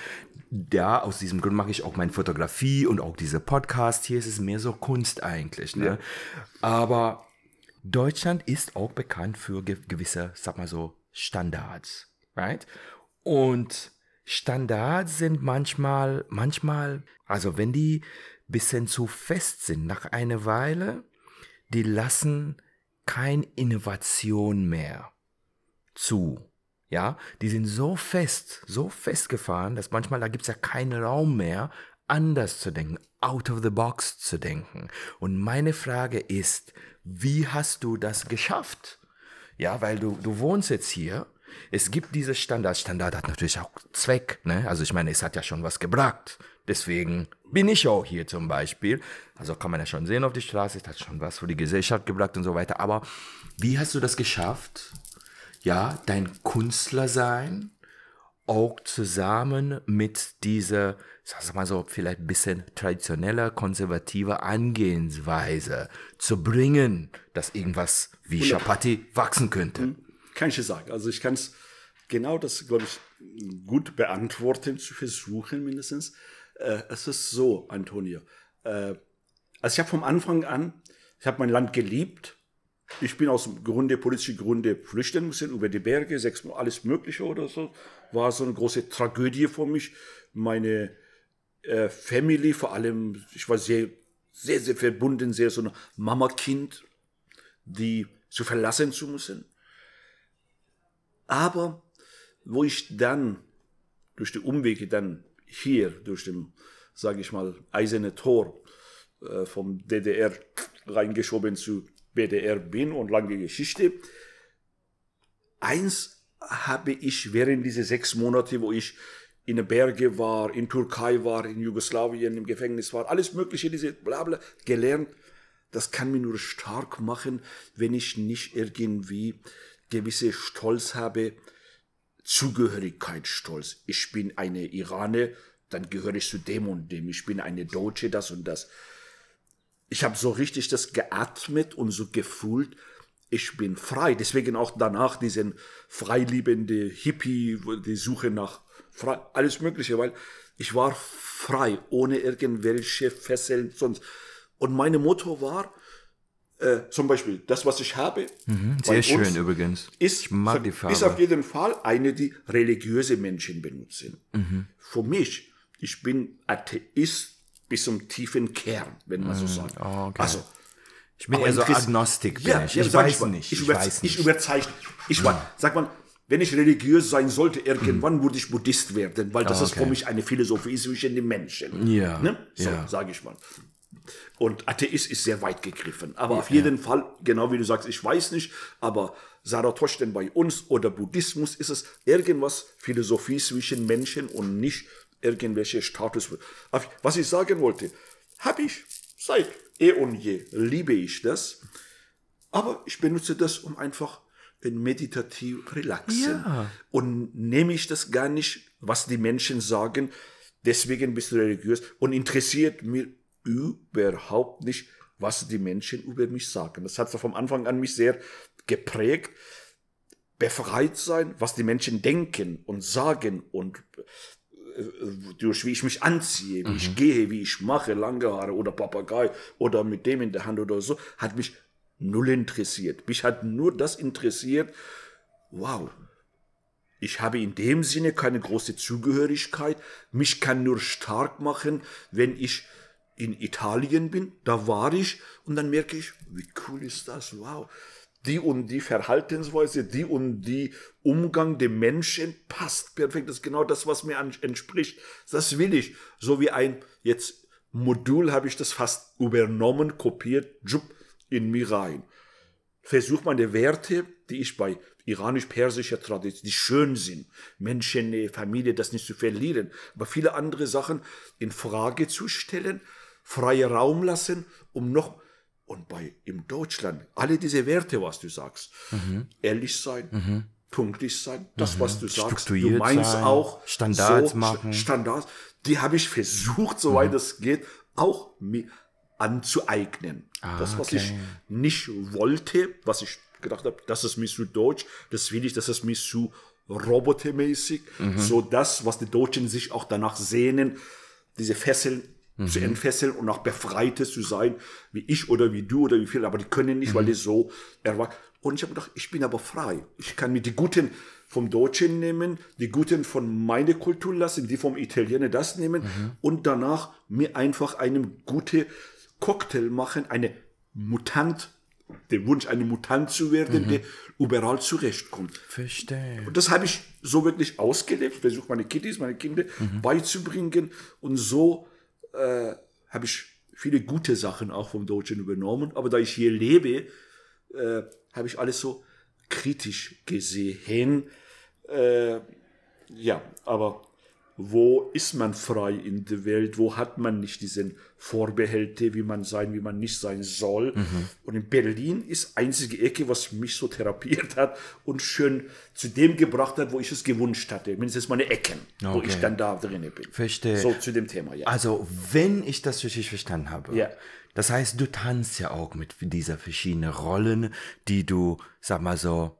Ja, aus diesem Grund mache ich auch meine Fotografie und auch diese Podcast. Hier ist es mehr so Kunst eigentlich. Ne? Ja. Aber Deutschland ist auch bekannt für gewisse, sag mal so, Standards. Right? Und Standards sind manchmal, manchmal, also wenn die ein bisschen zu fest sind, nach einer Weile, die lassen keine Innovation mehr zu. Ja, die sind so fest, so festgefahren, dass manchmal da gibt es ja keinen Raum mehr, anders zu denken, out of the box zu denken. Und meine Frage ist, wie hast du das geschafft? Ja, weil du, du wohnst jetzt hier es gibt diese Standard. Standard hat natürlich auch Zweck. Ne? Also ich meine, es hat ja schon was gebracht. Deswegen bin ich auch hier zum Beispiel. Also kann man ja schon sehen auf die Straße, es hat schon was für die Gesellschaft gebracht und so weiter. Aber wie hast du das geschafft? Ja, dein Künstler sein auch zusammen mit dieser, sag mal so, vielleicht ein bisschen traditioneller, konservativer Angehensweise zu bringen, dass irgendwas wie Chapati wachsen könnte. Hm kann ich sagen. Also ich kann es genau das, glaube ich, gut beantworten, zu versuchen mindestens. Äh, es ist so, Antonio. Äh, also ich habe vom Anfang an, ich habe mein Land geliebt. Ich bin aus Grunde, politischen Gründen flüchten müssen, über die Berge, sechs, alles Mögliche oder so. War so eine große Tragödie für mich. Meine äh, Family, vor allem, ich war sehr, sehr, sehr verbunden, sehr so eine Mama-Kind, die zu verlassen zu müssen. Aber wo ich dann durch die Umwege dann hier, durch den, sage ich mal, eiserne Tor äh, vom DDR reingeschoben zu BDR bin und lange Geschichte, eins habe ich während dieser sechs Monate, wo ich in den Bergen war, in Türkei war, in Jugoslawien, im Gefängnis war, alles Mögliche, diese Blabla, gelernt. Das kann mich nur stark machen, wenn ich nicht irgendwie gewisse Stolz habe, Zugehörigkeitsstolz. Ich bin eine Iraner, dann gehöre ich zu dem und dem. Ich bin eine Deutsche, das und das. Ich habe so richtig das geatmet und so gefühlt, ich bin frei. Deswegen auch danach diesen freiliebende Hippie, die Suche nach frei, alles Mögliche, weil ich war frei, ohne irgendwelche Fesseln sonst. Und meine Motto war, äh, zum Beispiel das, was ich habe. Mhm, sehr schön übrigens. Ist, ich mag die Farbe. ist auf jeden Fall eine, die religiöse Menschen benutzen. Mhm. Für mich, ich bin Atheist bis zum tiefen Kern, wenn man so mhm. sagt. Oh, okay. Also, ich bin eher so also Agnostik. Ja, ich. Ja, ich, weiß ich, nicht. Ich, ich weiß nicht. Ich überzeichne. Ich war, ja. sag mal, wenn ich religiös sein sollte, irgendwann mhm. würde ich Buddhist werden, weil das okay. Ah, ist für mich eine Philosophie zwischen den Menschen. Ja. Ne? So, ja. sage ich mal. Und Atheist ist sehr weit gegriffen. Aber ja, auf jeden ja. Fall, genau wie du sagst, ich weiß nicht, aber Saratosch denn bei uns oder Buddhismus ist es irgendwas Philosophie zwischen Menschen und nicht irgendwelche Status. Was ich sagen wollte, habe ich seit eh und je, liebe ich das. Aber ich benutze das, um einfach in meditativ relaxen. Ja. Und nehme ich das gar nicht, was die Menschen sagen, deswegen bist du religiös und interessiert mir überhaupt nicht, was die Menschen über mich sagen. Das hat so vom Anfang an mich sehr geprägt. Befreit sein, was die Menschen denken und sagen und äh, durch wie ich mich anziehe, wie mhm. ich gehe, wie ich mache, lange Haare oder Papagei oder mit dem in der Hand oder so, hat mich null interessiert. Mich hat nur das interessiert, wow, ich habe in dem Sinne keine große Zugehörigkeit, mich kann nur stark machen, wenn ich in Italien bin, da war ich und dann merke ich, wie cool ist das, wow. Die und die Verhaltensweise, die und die Umgang der Menschen passt perfekt. Das ist genau das, was mir entspricht. Das will ich. So wie ein jetzt Modul habe ich das fast übernommen, kopiert, in mir rein. Versuche meine Werte, die ich bei iranisch-persischer Tradition, die schön sind, Menschen, Familie, das nicht zu verlieren, aber viele andere Sachen in Frage zu stellen, freien Raum lassen, um noch, und bei, im Deutschland, alle diese Werte, was du sagst, mhm. ehrlich sein, mhm. pünktlich sein, das, mhm. was du sagst, du meinst sein, auch, Standards so, machen. Standards, die habe ich versucht, mhm. soweit es geht, auch mir anzueignen. Ah, das, was okay. ich nicht wollte, was ich gedacht habe, das ist mir zu deutsch, das will ich, das ist mir zu robotermäßig, mhm. so das, was die Deutschen sich auch danach sehnen, diese Fesseln mhm. zu entfesseln und auch befreite zu sein, wie ich oder wie du oder wie viele, aber die können nicht, mhm. weil die mhm. so erwacht. Und ich habe gedacht, ich bin aber frei. Ich kann mir die Guten vom Deutschen nehmen, die Guten von meiner Kultur lassen, die vom Italiener das nehmen mhm. und danach mir einfach einen guten Cocktail machen, eine Mutant der Wunsch, eine Mutant zu werden, mhm. der überall zurechtkommt. Verstehe. Und das habe ich so wirklich ausgelebt, versuche meine Kitties, meine Kinder mhm. beizubringen und so äh, habe ich viele gute Sachen auch vom Deutschen übernommen, aber da ich hier lebe, äh, habe ich alles so kritisch gesehen. Äh, ja, aber wo ist man frei in der Welt, wo hat man nicht diesen Vorbehälte, wie man sein, wie man nicht sein soll. Mhm. Und in Berlin ist einzige Ecke, was mich so therapiert hat und schön zu dem gebracht hat, wo ich es gewünscht hatte. Mindestens meine Ecken, okay. wo ich dann da drin bin. Verstehe. So zu dem Thema, ja. Also, wenn ich das richtig verstanden habe. Ja. Das heißt, du tanzt ja auch mit dieser verschiedenen Rollen, die du, sag mal so,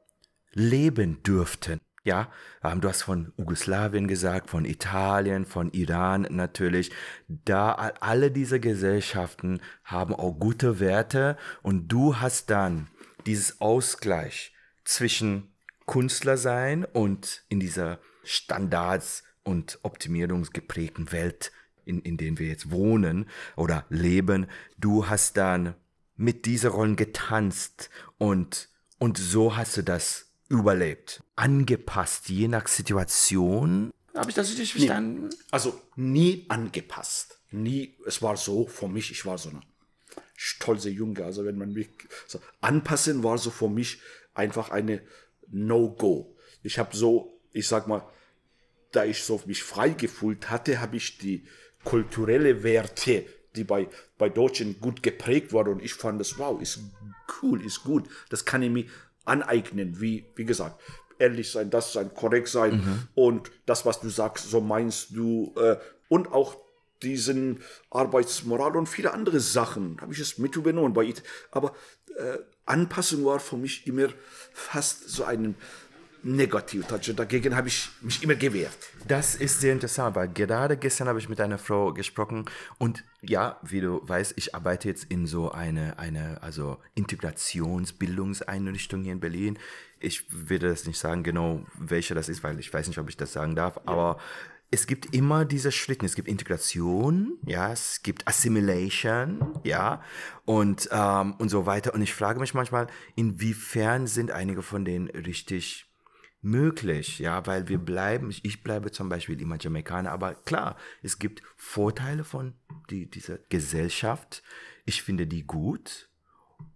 leben dürften. Ja, ähm, du hast von Jugoslawien gesagt, von Italien, von Iran natürlich. Da alle diese Gesellschaften haben auch gute Werte und du hast dann dieses Ausgleich zwischen Künstler sein und in dieser Standards und optimierungsgeprägten Welt, in, in der wir jetzt wohnen oder leben. Du hast dann mit dieser Rollen getanzt und, und so hast du das überlebt. Angepasst, je nach Situation. Habe ich das richtig verstanden? Nee. Also nie angepasst. Nie, es war so, für mich, ich war so ein stolzer Junge. Also wenn man mich so, anpassen war so für mich einfach eine No-Go. Ich habe so, ich sag mal, da ich so mich frei gefühlt hatte, habe ich die kulturelle Werte, die bei, bei Deutschen gut geprägt wurden. Und ich fand das, wow, ist cool, ist gut. Das kann ich mir aneignen, wie, wie gesagt, ehrlich sein, das sein, korrekt sein mhm. und das, was du sagst, so meinst du äh, und auch diesen Arbeitsmoral und viele andere Sachen habe ich es mit übernommen bei IT. Aber äh, Anpassung war für mich immer fast so ein negativ. Dagegen habe ich mich immer gewehrt. Das ist sehr interessant, weil gerade gestern habe ich mit einer Frau gesprochen und ja, wie du weißt, ich arbeite jetzt in so eine, eine also Integrationsbildungseinrichtung hier in Berlin. Ich würde das nicht sagen genau, welche das ist, weil ich weiß nicht, ob ich das sagen darf, ja. aber es gibt immer diese Schritte. Es gibt Integration, ja, es gibt Assimilation, ja, und, ähm, und so weiter. Und ich frage mich manchmal, inwiefern sind einige von denen richtig möglich, ja, weil wir bleiben, ich bleibe zum Beispiel immer Jamaikaner, aber klar, es gibt Vorteile von die, dieser Gesellschaft. Ich finde die gut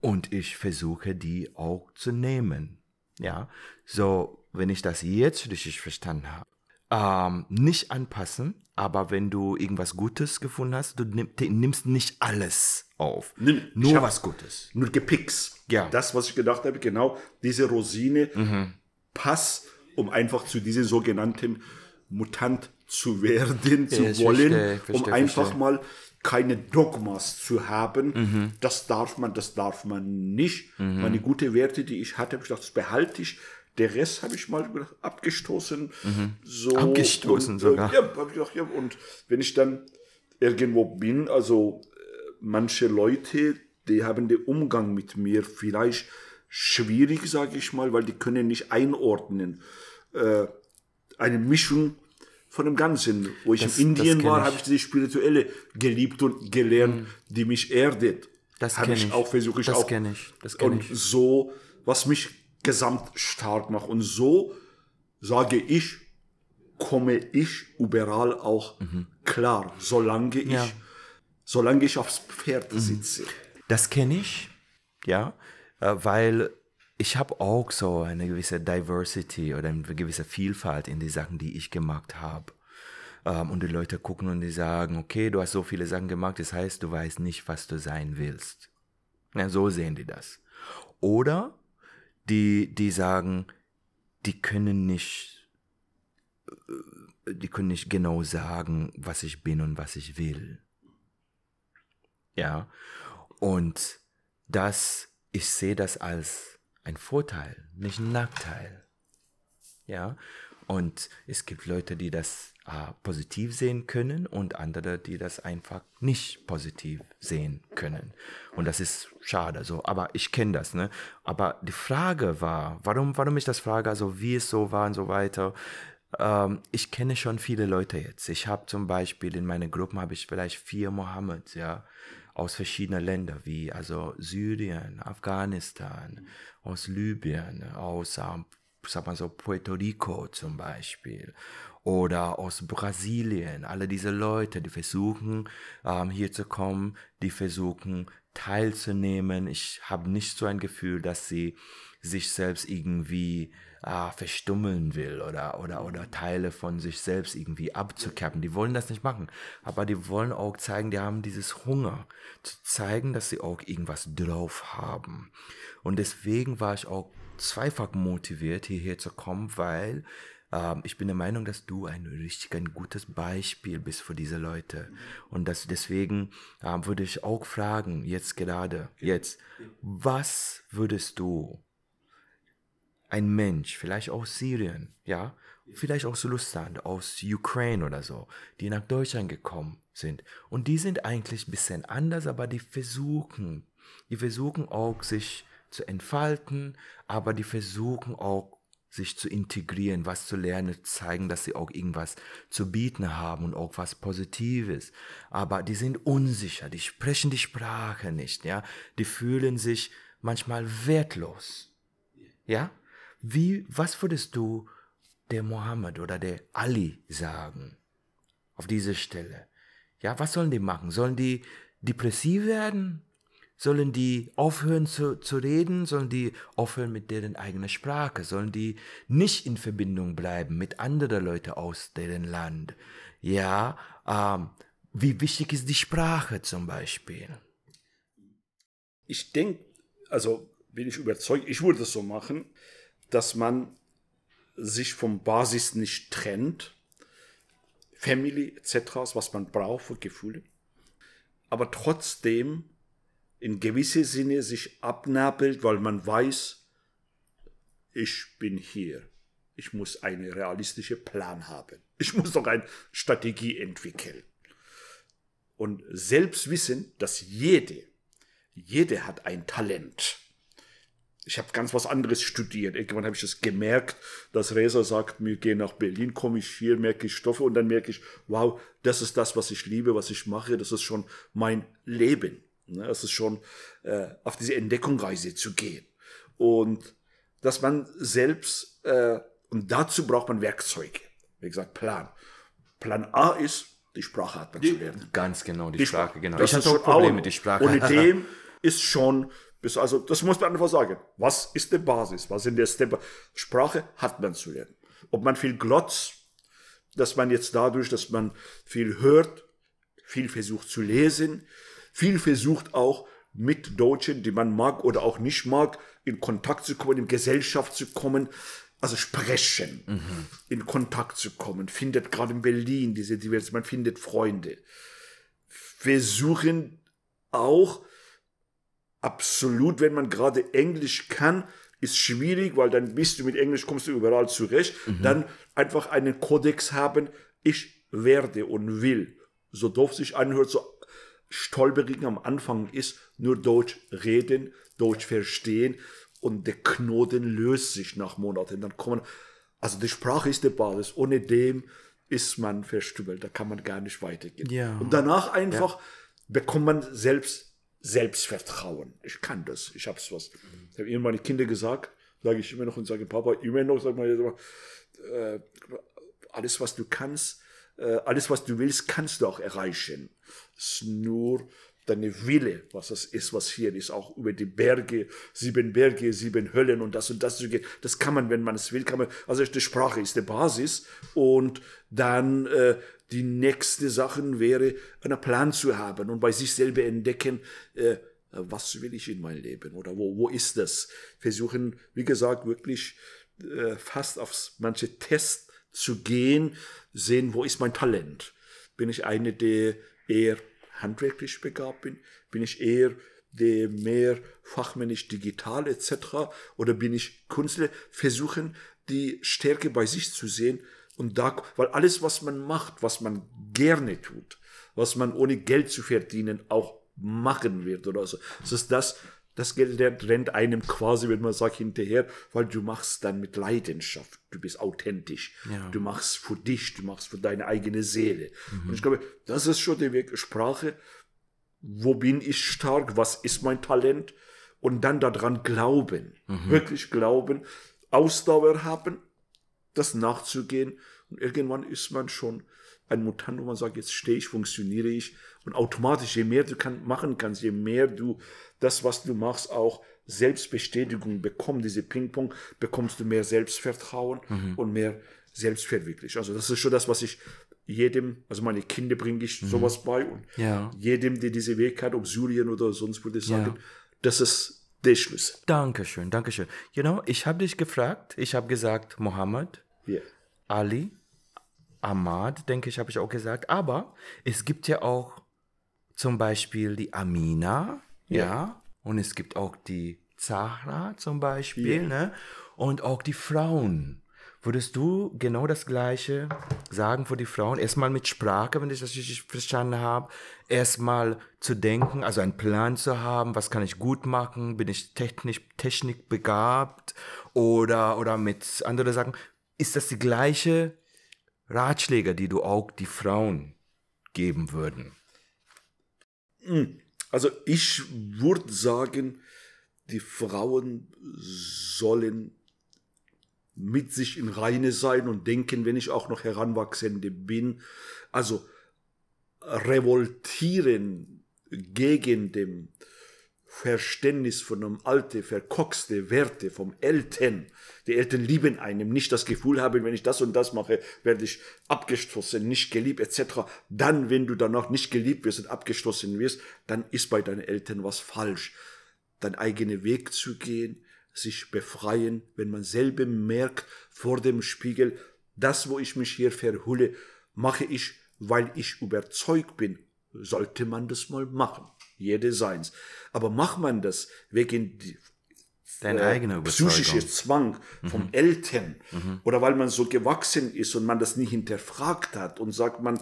und ich versuche die auch zu nehmen, ja. So, wenn ich das jetzt richtig verstanden habe. Ähm, nicht anpassen, aber wenn du irgendwas Gutes gefunden hast, du nimmst nicht alles auf. Nimm, nur was Gutes. Nur gepicks. Ja. Das, was ich gedacht habe, genau diese Rosine. Mhm Pass, um einfach zu diesem sogenannten Mutant zu werden, zu ja, wollen, verstehe, verstehe, um einfach verstehe. mal keine Dogmas zu haben. Mhm. Das darf man, das darf man nicht. Mhm. Meine gute Werte, die ich hatte, habe ich gedacht, das behalte ich. Der Rest habe ich mal abgestoßen. Mhm. So abgestoßen und, äh, sogar. Äh, ja, habe ich gedacht, ja. Und wenn ich dann irgendwo bin, also äh, manche Leute, die haben den Umgang mit mir vielleicht schwierig, sage ich mal, weil die können nicht einordnen. Äh, eine Mischung von dem Ganzen. Wo ich das, in Indien war, habe ich diese spirituelle geliebt und gelernt, mhm. die mich erdet. Das habe ich, ich auch versuche ich das auch. Kenn ich. Das kenne ich. Und so, was mich gesamt stark macht. Und so sage ich, komme ich überall auch mhm. klar, solange ich, ja. solange ich aufs Pferd mhm. sitze. Das kenne ich, ja. Äh, weil ich habe auch so eine gewisse Diversity oder eine gewisse Vielfalt in die Sachen, die ich gemacht habe. Ähm, und die Leute gucken und die sagen, okay, du hast so viele Sachen gemacht, das heißt, du weißt nicht, was du sein willst. Ja, so sehen die das. Oder die, die sagen, die können nicht, äh, die können nicht genau sagen, was ich bin und was ich will. Ja. Und das ich sehe das als ein Vorteil, nicht ein Nachteil. Ja, und es gibt Leute, die das äh, positiv sehen können und andere, die das einfach nicht positiv sehen können. Und das ist schade so, aber ich kenne das, ne? Aber die Frage war, warum, warum ich das frage, also wie es so war und so weiter. Ähm, ich kenne schon viele Leute jetzt. Ich habe zum Beispiel in meinen Gruppen habe ich vielleicht vier Mohammeds, ja aus verschiedenen Ländern, wie also Syrien, Afghanistan, mhm. aus Libyen, aus ähm, sag mal so Puerto Rico zum Beispiel oder aus Brasilien. Alle diese Leute, die versuchen ähm, hier zu kommen, die versuchen teilzunehmen. Ich habe nicht so ein Gefühl, dass sie sich selbst irgendwie ah, verstummeln will oder, oder, oder Teile von sich selbst irgendwie abzukappen. Die wollen das nicht machen. Aber die wollen auch zeigen, die haben dieses Hunger, zu zeigen, dass sie auch irgendwas drauf haben. Und deswegen war ich auch zweifach motiviert, hierher zu kommen, weil ähm, ich bin der Meinung, dass du ein richtig ein gutes Beispiel bist für diese Leute. Und dass deswegen äh, würde ich auch fragen, jetzt gerade, genau. jetzt, was würdest du ein Mensch, vielleicht aus Syrien, ja, vielleicht aus Russland, aus Ukraine oder so, die nach Deutschland gekommen sind. Und die sind eigentlich ein bisschen anders, aber die versuchen, die versuchen auch sich zu entfalten, aber die versuchen auch sich zu integrieren, was zu lernen, zeigen, dass sie auch irgendwas zu bieten haben und auch was Positives. Aber die sind unsicher, die sprechen die Sprache nicht, ja. Die fühlen sich manchmal wertlos. Ja? Wie, was würdest du der Mohammed oder der Ali sagen? Auf diese Stelle. Ja, was sollen die machen? Sollen die depressiv werden? Sollen die aufhören zu, zu reden? Sollen die aufhören mit deren eigener Sprache? Sollen die nicht in Verbindung bleiben mit anderen Leuten aus deren Land? Ja, ähm, wie wichtig ist die Sprache zum Beispiel? Ich denke, also bin ich überzeugt, ich würde es so machen dass man sich vom Basis nicht trennt, Family etc., was man braucht für Gefühle, aber trotzdem in gewissem Sinne sich abnabelt, weil man weiß, ich bin hier. Ich muss einen realistischen Plan haben. Ich muss doch eine Strategie entwickeln. Und selbst wissen, dass jede, jede hat ein Talent ich habe ganz was anderes studiert. Irgendwann habe ich das gemerkt, dass Reza sagt, mir gehen nach Berlin, komme ich hier, merke ich Stoffe und dann merke ich, wow, das ist das, was ich liebe, was ich mache, das ist schon mein Leben. Ne? Das ist schon äh, auf diese Entdeckungsreise zu gehen. Und dass man selbst, äh, und dazu braucht man Werkzeuge. Wie gesagt, Plan. Plan A ist, die Sprache hat man die, zu lernen. Ganz genau, die, die Sprache, Sprache, genau. Das ich hatte auch Probleme mit der Sprache. Ohne dem ist schon bis also, das muss man einfach sagen. Was ist die Basis? Was sind die Step? Sprache hat man zu lernen. Ob man viel glotzt, dass man jetzt dadurch, dass man viel hört, viel versucht zu lesen, viel versucht auch mit Deutschen, die man mag oder auch nicht mag, in Kontakt zu kommen, in Gesellschaft zu kommen, also sprechen, mhm. in Kontakt zu kommen, findet gerade in Berlin diese Diversität, man findet Freunde. Versuchen auch absolut, wenn man gerade Englisch kann, ist schwierig, weil dann bist du mit Englisch, kommst du überall zurecht. Mhm. Dann einfach einen Kodex haben, ich werde und will. So doof sich anhört, so stolperig am Anfang ist, nur Deutsch reden, Deutsch verstehen und der Knoten löst sich nach Monaten. Dann kommen, also die Sprache ist die Basis. Ohne dem ist man verstümmelt, da kann man gar nicht weitergehen. Ja. Und danach einfach ja. bekommt man selbst Selbstvertrauen. Ich kann das. Ich habe es was. Ich habe irgendwann meine Kinder gesagt, sage ich immer noch und sage Papa, immer noch, sag mal, äh, alles was du kannst, äh, alles was du willst, kannst du auch erreichen. Es ist nur deine Wille, was das ist, was hier ist, auch über die Berge, sieben Berge, sieben Höllen und das und das zu gehen. Das kann man, wenn man es will, kann man. Also die Sprache ist die Basis und dann äh, die nächste Sache wäre, einen Plan zu haben und bei sich selber entdecken, äh, was will ich in mein Leben oder wo, wo ist das? Versuchen, wie gesagt, wirklich äh, fast auf manche Tests zu gehen, sehen, wo ist mein Talent? Bin ich eine, der eher handwerklich begabt bin? Bin ich eher der mehr fachmännisch digital etc. oder bin ich Künstler? Versuchen, die Stärke bei sich zu sehen und da, weil alles, was man macht, was man gerne tut, was man ohne Geld zu verdienen auch machen wird oder so, das ist das, das Geld rennt einem quasi, wenn man sagt, hinterher, weil du machst dann mit Leidenschaft, du bist authentisch, ja. du machst für dich, du machst für deine eigene Seele. Mhm. Und ich glaube, das ist schon die Sprache. Wo bin ich stark? Was ist mein Talent? Und dann daran glauben, mhm. wirklich glauben, Ausdauer haben, das nachzugehen. Und irgendwann ist man schon ein Mutant, wo man sagt, jetzt stehe ich, funktioniere ich. Und automatisch, je mehr du kann, machen kannst, je mehr du das, was du machst, auch Selbstbestätigung bekommst, diese Ping-Pong, bekommst du mehr Selbstvertrauen mhm. und mehr Selbstverwirklichung. Also das ist schon das, was ich jedem, also meine Kinder bringe ich mhm. sowas bei und ja. jedem, der diese Weg hat, ob Syrien oder sonst würde ich sagen, ja. das ist der Schlüssel. Dankeschön, Dankeschön. Genau, you know, ich habe dich gefragt, ich habe gesagt, Mohammed, Yeah. Ali, Ahmad, denke ich, habe ich auch gesagt. Aber es gibt ja auch zum Beispiel die Amina, yeah. ja, und es gibt auch die Zahra zum Beispiel, yeah. ne? Und auch die Frauen. Würdest du genau das Gleiche sagen für die Frauen? Erstmal mit Sprache, wenn ich das richtig verstanden habe. Erstmal zu denken, also einen Plan zu haben. Was kann ich gut machen? Bin ich technisch, technikbegabt? Oder, oder mit anderen Sachen ist das die gleiche Ratschläge, die du auch die Frauen geben würden? Hm. Also ich würde sagen, die Frauen sollen mit sich in Reine sein und denken, wenn ich auch noch Heranwachsende bin, also revoltieren gegen dem Verständnis von einem alte, verkoxte Werte vom Eltern, die Eltern lieben einem, nicht das Gefühl haben, wenn ich das und das mache, werde ich abgestoßen, nicht geliebt etc. Dann, wenn du danach nicht geliebt wirst und abgestoßen wirst, dann ist bei deinen Eltern was falsch. Dein eigenen Weg zu gehen, sich befreien, wenn man selber merkt vor dem Spiegel, das, wo ich mich hier verhulle, mache ich, weil ich überzeugt bin, sollte man das mal machen. Jede seins. Aber macht man das wegen Dein äh, eigene psychische Zwang vom mhm. Eltern mhm. oder weil man so gewachsen ist und man das nicht hinterfragt hat und sagt man,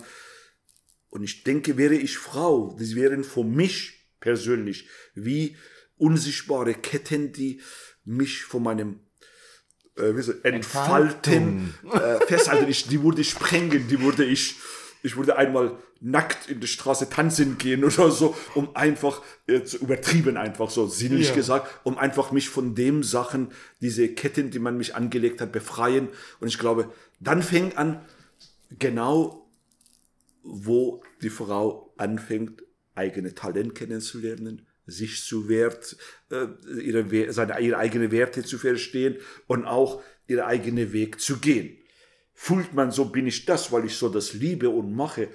und ich denke, wäre ich Frau, das wären für mich persönlich wie unsichtbare Ketten, die mich von meinem äh, so, entfalten, äh, festhalten. Ich, die wurde ich sprengen, die wurde ich ich würde einmal nackt in die Straße tanzen gehen oder so, um einfach, jetzt äh, übertrieben einfach so, sinnlich ja. gesagt, um einfach mich von dem Sachen, diese Ketten, die man mich angelegt hat, befreien. Und ich glaube, dann fängt an, genau wo die Frau anfängt, eigene Talent kennenzulernen, sich zu Wert, äh, ihre, seine, ihre eigene Werte zu verstehen und auch ihren eigenen Weg zu gehen fühlt man, so bin ich das, weil ich so das liebe und mache.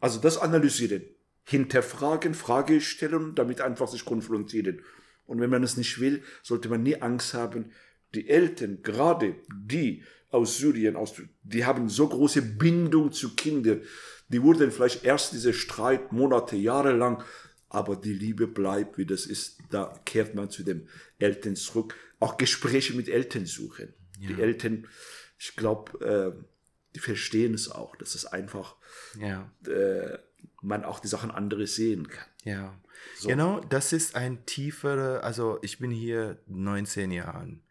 Also das analysieren, hinterfragen, Frage stellen, damit einfach sich konfrontieren. Und wenn man es nicht will, sollte man nie Angst haben. Die Eltern, gerade die aus Syrien, aus, die haben so große Bindung zu Kindern. Die wurden vielleicht erst diese Streit Monate, Jahre lang, aber die Liebe bleibt, wie das ist. Da kehrt man zu den Eltern zurück. Auch Gespräche mit Eltern suchen. Ja. Die Eltern, ich glaube, äh, die verstehen es auch, dass es einfach ja. äh, man auch die Sachen andere sehen kann. Ja. So. Genau, das ist ein tieferer, also ich bin hier 19 Jahren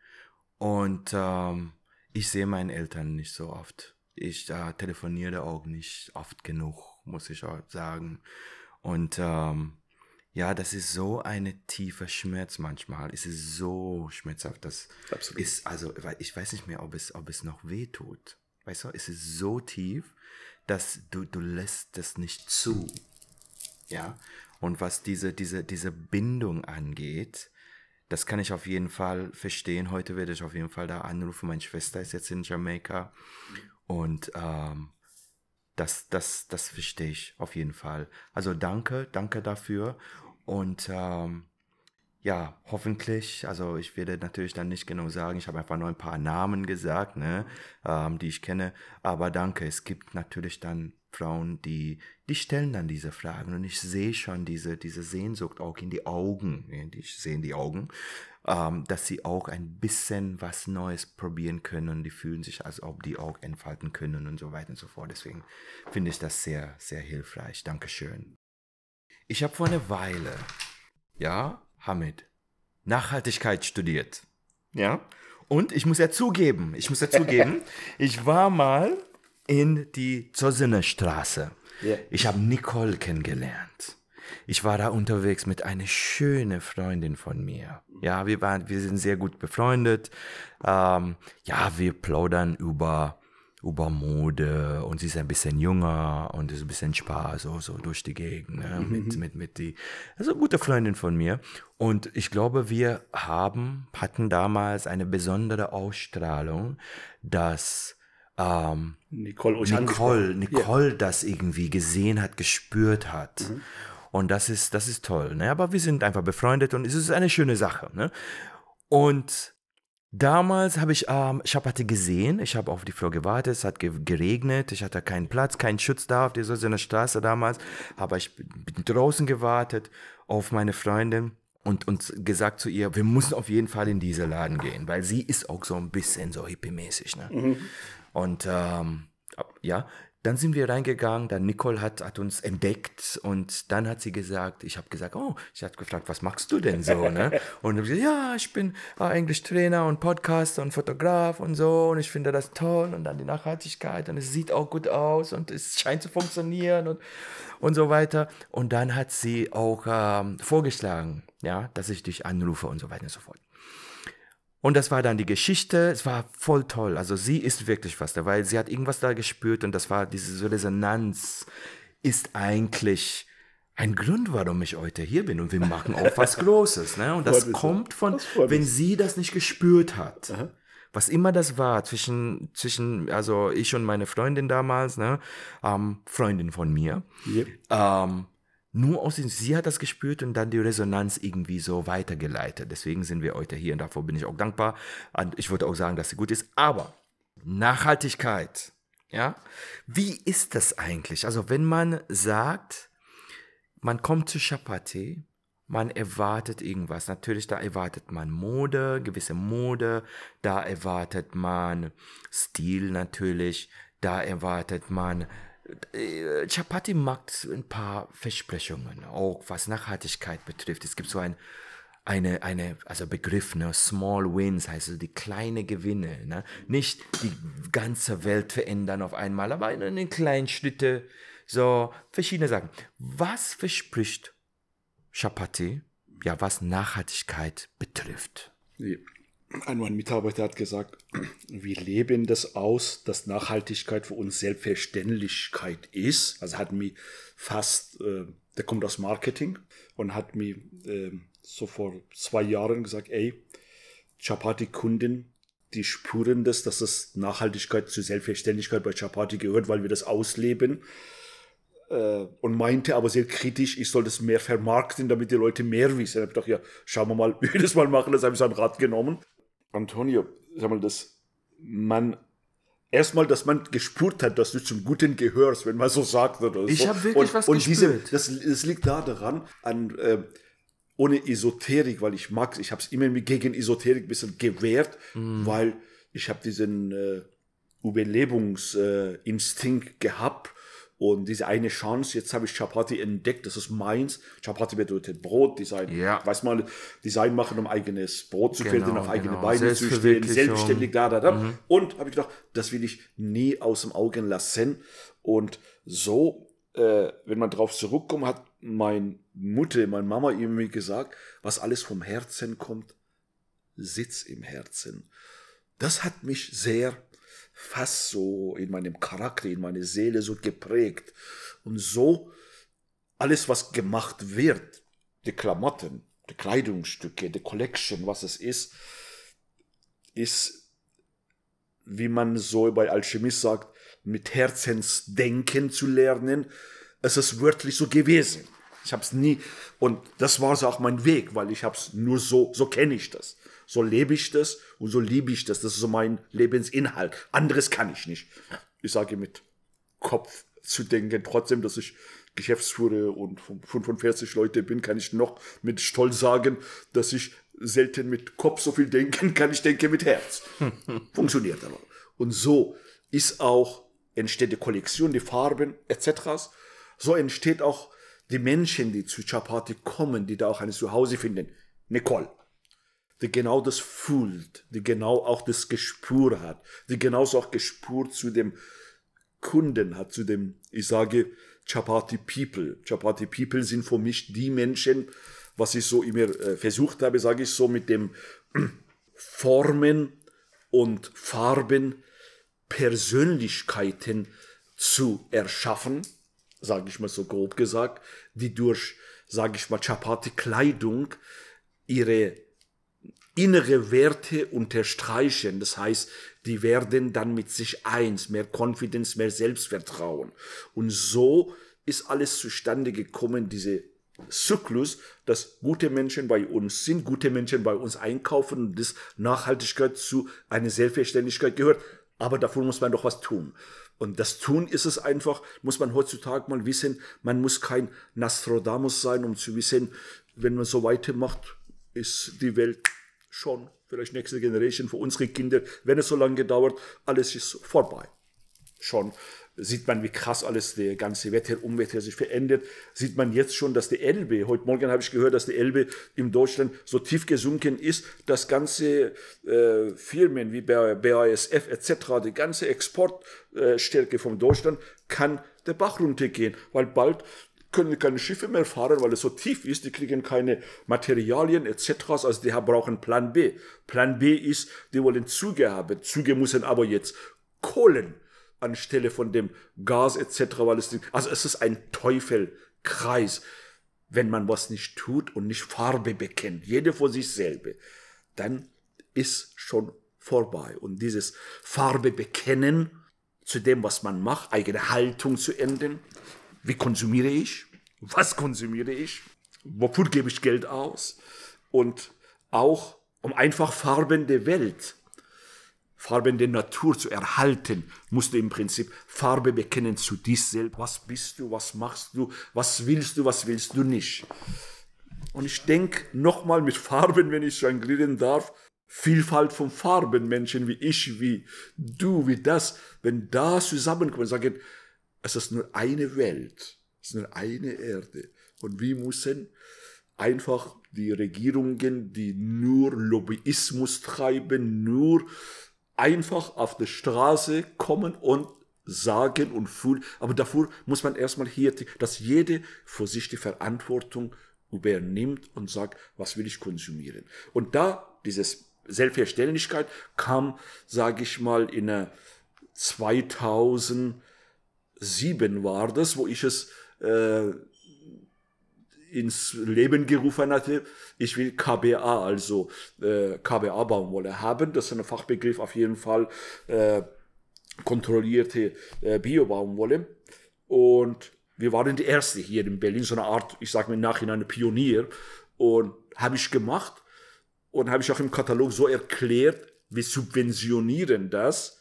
und ähm, ich sehe meine Eltern nicht so oft. Ich äh, telefoniere auch nicht oft genug, muss ich auch sagen. Und ähm, ja, das ist so ein tiefer Schmerz manchmal. Es ist so schmerzhaft. Das Absolut. ist also, ich weiß nicht mehr, ob es, ob es noch weh tut. Weißt du, es ist so tief, dass du, du lässt das nicht zu. Ja. Und was diese, diese, diese Bindung angeht, das kann ich auf jeden Fall verstehen. Heute werde ich auf jeden Fall da anrufen. Meine Schwester ist jetzt in Jamaika. Und ähm, das, das, das verstehe ich auf jeden Fall. Also danke, danke dafür. Und ähm, ja, hoffentlich, also ich werde natürlich dann nicht genau sagen, ich habe einfach nur ein paar Namen gesagt, ne, ähm, die ich kenne, aber danke, es gibt natürlich dann Frauen, die, die stellen dann diese Fragen und ich sehe schon diese, diese Sehnsucht auch in die Augen, ne, ich sehe in die Augen, ähm, dass sie auch ein bisschen was Neues probieren können die fühlen sich, als ob die auch entfalten können und so weiter und so fort. Deswegen finde ich das sehr, sehr hilfreich. Dankeschön. Ich habe vor einer Weile, ja, Hamid, Nachhaltigkeit studiert. Ja. Und ich muss ja zugeben, ich muss ja zugeben, ich war mal in die Zosinnerstraße. Yeah. Ich habe Nicole kennengelernt. Ich war da unterwegs mit einer schönen Freundin von mir. Ja, wir waren, wir sind sehr gut befreundet. Ähm, ja, wir plaudern über über Mode und sie ist ein bisschen jünger und ist ein bisschen Spaß, so, so durch die Gegend, ne? Mhm. mit, mit, mit die, also gute Freundin von mir. Und ich glaube, wir haben, hatten damals eine besondere Ausstrahlung, dass ähm, Nicole, Nicole, Nicole ja. das irgendwie gesehen hat, gespürt hat. Mhm. Und das ist, das ist toll. Ne? Aber wir sind einfach befreundet und es ist eine schöne Sache. Ne? Und Damals habe ich, ähm, ich hab, hatte gesehen, ich habe auf die Flur gewartet, es hat ge geregnet, ich hatte keinen Platz, keinen Schutz da auf dieser Straße damals, aber ich bin draußen gewartet auf meine Freundin und uns gesagt zu ihr, wir müssen auf jeden Fall in diesen Laden gehen, weil sie ist auch so ein bisschen so hippie-mäßig. Ne? Mhm. Und ähm, ja, dann sind wir reingegangen, dann Nicole hat, hat uns entdeckt und dann hat sie gesagt, ich habe gesagt, oh, sie hat gefragt, was machst du denn so? Ne? Und ich gesagt, ja, ich bin eigentlich äh, Trainer und Podcaster und Fotograf und so und ich finde das toll und dann die Nachhaltigkeit und es sieht auch gut aus und es scheint zu funktionieren und, und so weiter. Und dann hat sie auch ähm, vorgeschlagen, ja, dass ich dich anrufe und so weiter und so fort. Und das war dann die Geschichte. Es war voll toll. Also sie ist wirklich was da, weil sie hat irgendwas da gespürt und das war diese Resonanz ist eigentlich ein Grund, warum ich heute hier bin und wir machen auch was Großes. Ne? Und das kommt von, wenn sie das nicht gespürt hat. Aha. Was immer das war zwischen, zwischen, also ich und meine Freundin damals, ne, ähm, Freundin von mir, yep. ähm, nur aus dem, sie hat das gespürt und dann die Resonanz irgendwie so weitergeleitet. Deswegen sind wir heute hier und davor bin ich auch dankbar. Und ich würde auch sagen, dass sie gut ist. Aber Nachhaltigkeit, ja, wie ist das eigentlich? Also wenn man sagt, man kommt zu Chapati, man erwartet irgendwas. Natürlich, da erwartet man Mode, gewisse Mode, da erwartet man Stil natürlich, da erwartet man äh, Chapati macht ein paar Versprechungen, auch was Nachhaltigkeit betrifft. Es gibt so ein eine, eine, also Begriff, ne? Small Wins heißt also die kleine Gewinne, ne? Nicht die ganze Welt verändern auf einmal, aber in, den kleinen Schritte, so verschiedene Sachen. Was verspricht Chapati, ja, was Nachhaltigkeit betrifft? Ja ein Mitarbeiter hat gesagt, wir leben das aus, dass Nachhaltigkeit für uns Selbstverständlichkeit ist. Also hat mich fast, äh, der kommt aus Marketing und hat mir äh, so vor zwei Jahren gesagt, ey, Chapati-Kunden, die spüren das, dass das Nachhaltigkeit zur Selbstverständlichkeit bei Chapati gehört, weil wir das ausleben. Äh, und meinte aber sehr kritisch, ich soll das mehr vermarkten, damit die Leute mehr wissen. Ich habe gedacht, ja, schauen wir mal, wie wir das mal machen. Das habe ich so an Rad genommen. Antonio, sag mal, dass man erstmal, dass man gespürt hat, dass du zum Guten gehörst, wenn man so sagt oder Ich so. habe wirklich und, was und gespürt. Diese, das, das, liegt da daran, an, äh, ohne Esoterik, weil ich mag Ich habe es immer gegen Esoterik ein bisschen gewehrt, mm. weil ich habe diesen äh, Überlebungsinstinkt äh, gehabt und diese eine Chance, jetzt habe ich Chapati entdeckt, das ist meins. Chapati bedeutet Brot, Design. Ja. Weiß mal, Design machen, um eigenes Brot zu finden, genau, auf genau. eigene Beine zu stehen, selbstständig, da, da, da. Mhm. Und habe ich gedacht, das will ich nie aus dem Augen lassen. Und so, äh, wenn man drauf zurückkommt, hat meine Mutter, meine Mama irgendwie gesagt, was alles vom Herzen kommt, sitzt im Herzen. Das hat mich sehr fast so in meinem Charakter, in meine Seele so geprägt. Und so alles, was gemacht wird, die Klamotten, die Kleidungsstücke, die Collection, was es ist, ist, wie man so bei Alchemist sagt, mit Herzensdenken zu lernen. Es ist wörtlich so gewesen. Ich habe es nie und das war so auch mein Weg, weil ich habe es nur so, so kenne ich das. So lebe ich das und so liebe ich das. Das ist so mein Lebensinhalt. Anderes kann ich nicht. Ich sage mit Kopf zu denken, trotzdem, dass ich Geschäftsführer und 45 Leute bin, kann ich noch mit Stolz sagen, dass ich selten mit Kopf so viel denken kann, ich denke mit Herz. Funktioniert aber. Und so ist auch, entsteht die Kollektion, die Farben etc. So entsteht auch die Menschen, die zu Chapati kommen, die da auch ein Zuhause finden. Nicole, die genau das fühlt, die genau auch das Gespür hat, die genauso auch Gespür zu dem Kunden hat, zu dem, ich sage, Chapati People. Chapati People sind für mich die Menschen, was ich so immer äh, versucht habe, sage ich so, mit dem Formen und Farben Persönlichkeiten zu erschaffen, sage ich mal so grob gesagt, die durch, sage ich mal, Chapati Kleidung ihre innere Werte unterstreichen. Das heißt, die werden dann mit sich eins, mehr Confidence, mehr Selbstvertrauen. Und so ist alles zustande gekommen, diese Zyklus, dass gute Menschen bei uns sind, gute Menschen bei uns einkaufen und das Nachhaltigkeit zu einer Selbstverständlichkeit gehört. Aber davon muss man doch was tun. Und das Tun ist es einfach, muss man heutzutage mal wissen, man muss kein Nostradamus sein, um zu wissen, wenn man so weitermacht, ist die Welt schon, vielleicht nächste Generation, für unsere Kinder, wenn es so lange gedauert, alles ist vorbei. Schon sieht man, wie krass alles der ganze Wetter, Umwetter sich verändert. Sieht man jetzt schon, dass die Elbe, heute Morgen habe ich gehört, dass die Elbe in Deutschland so tief gesunken ist, dass ganze äh, Firmen wie BASF etc., die ganze Exportstärke äh, von Deutschland kann der Bach runtergehen, weil bald können keine Schiffe mehr fahren, weil es so tief ist, die kriegen keine Materialien etc. Also die brauchen Plan B. Plan B ist, die wollen Züge haben. Züge müssen aber jetzt Kohlen anstelle von dem Gas etc. Weil es also es ist ein Teufelkreis, wenn man was nicht tut und nicht Farbe bekennt, jede für sich selber, dann ist schon vorbei. Und dieses Farbe bekennen zu dem, was man macht, eigene Haltung zu ändern, wie konsumiere ich, was konsumiere ich, wofür gebe ich Geld aus und auch um einfach Farben der Welt, Farben der Natur zu erhalten, musst du im Prinzip Farbe bekennen zu dich selbst. Was bist du, was machst du, was willst du, was willst du nicht. Und ich denke nochmal mit Farben, wenn ich jonglieren darf, Vielfalt von Farben, Menschen wie ich, wie du, wie das, wenn da zusammenkommen, sagen, es ist nur eine Welt, es ist nur eine Erde. Und wie müssen einfach die Regierungen, die nur Lobbyismus treiben, nur einfach auf die Straße kommen und sagen und fühlen. Aber dafür muss man erstmal hier, dass jede für sich die Verantwortung übernimmt und sagt, was will ich konsumieren. Und da dieses Selbstverständlichkeit kam, sage ich mal, in 2000 2007 war das, wo ich es äh, ins Leben gerufen hatte, ich will KBA, also äh, KBA-Baumwolle haben. Das ist ein Fachbegriff auf jeden Fall, äh, kontrollierte äh, Bio-Baumwolle. Und wir waren die Erste hier in Berlin, so eine Art, ich sage mir im Nachhinein, Pionier. Und habe ich gemacht und habe ich auch im Katalog so erklärt, wir subventionieren das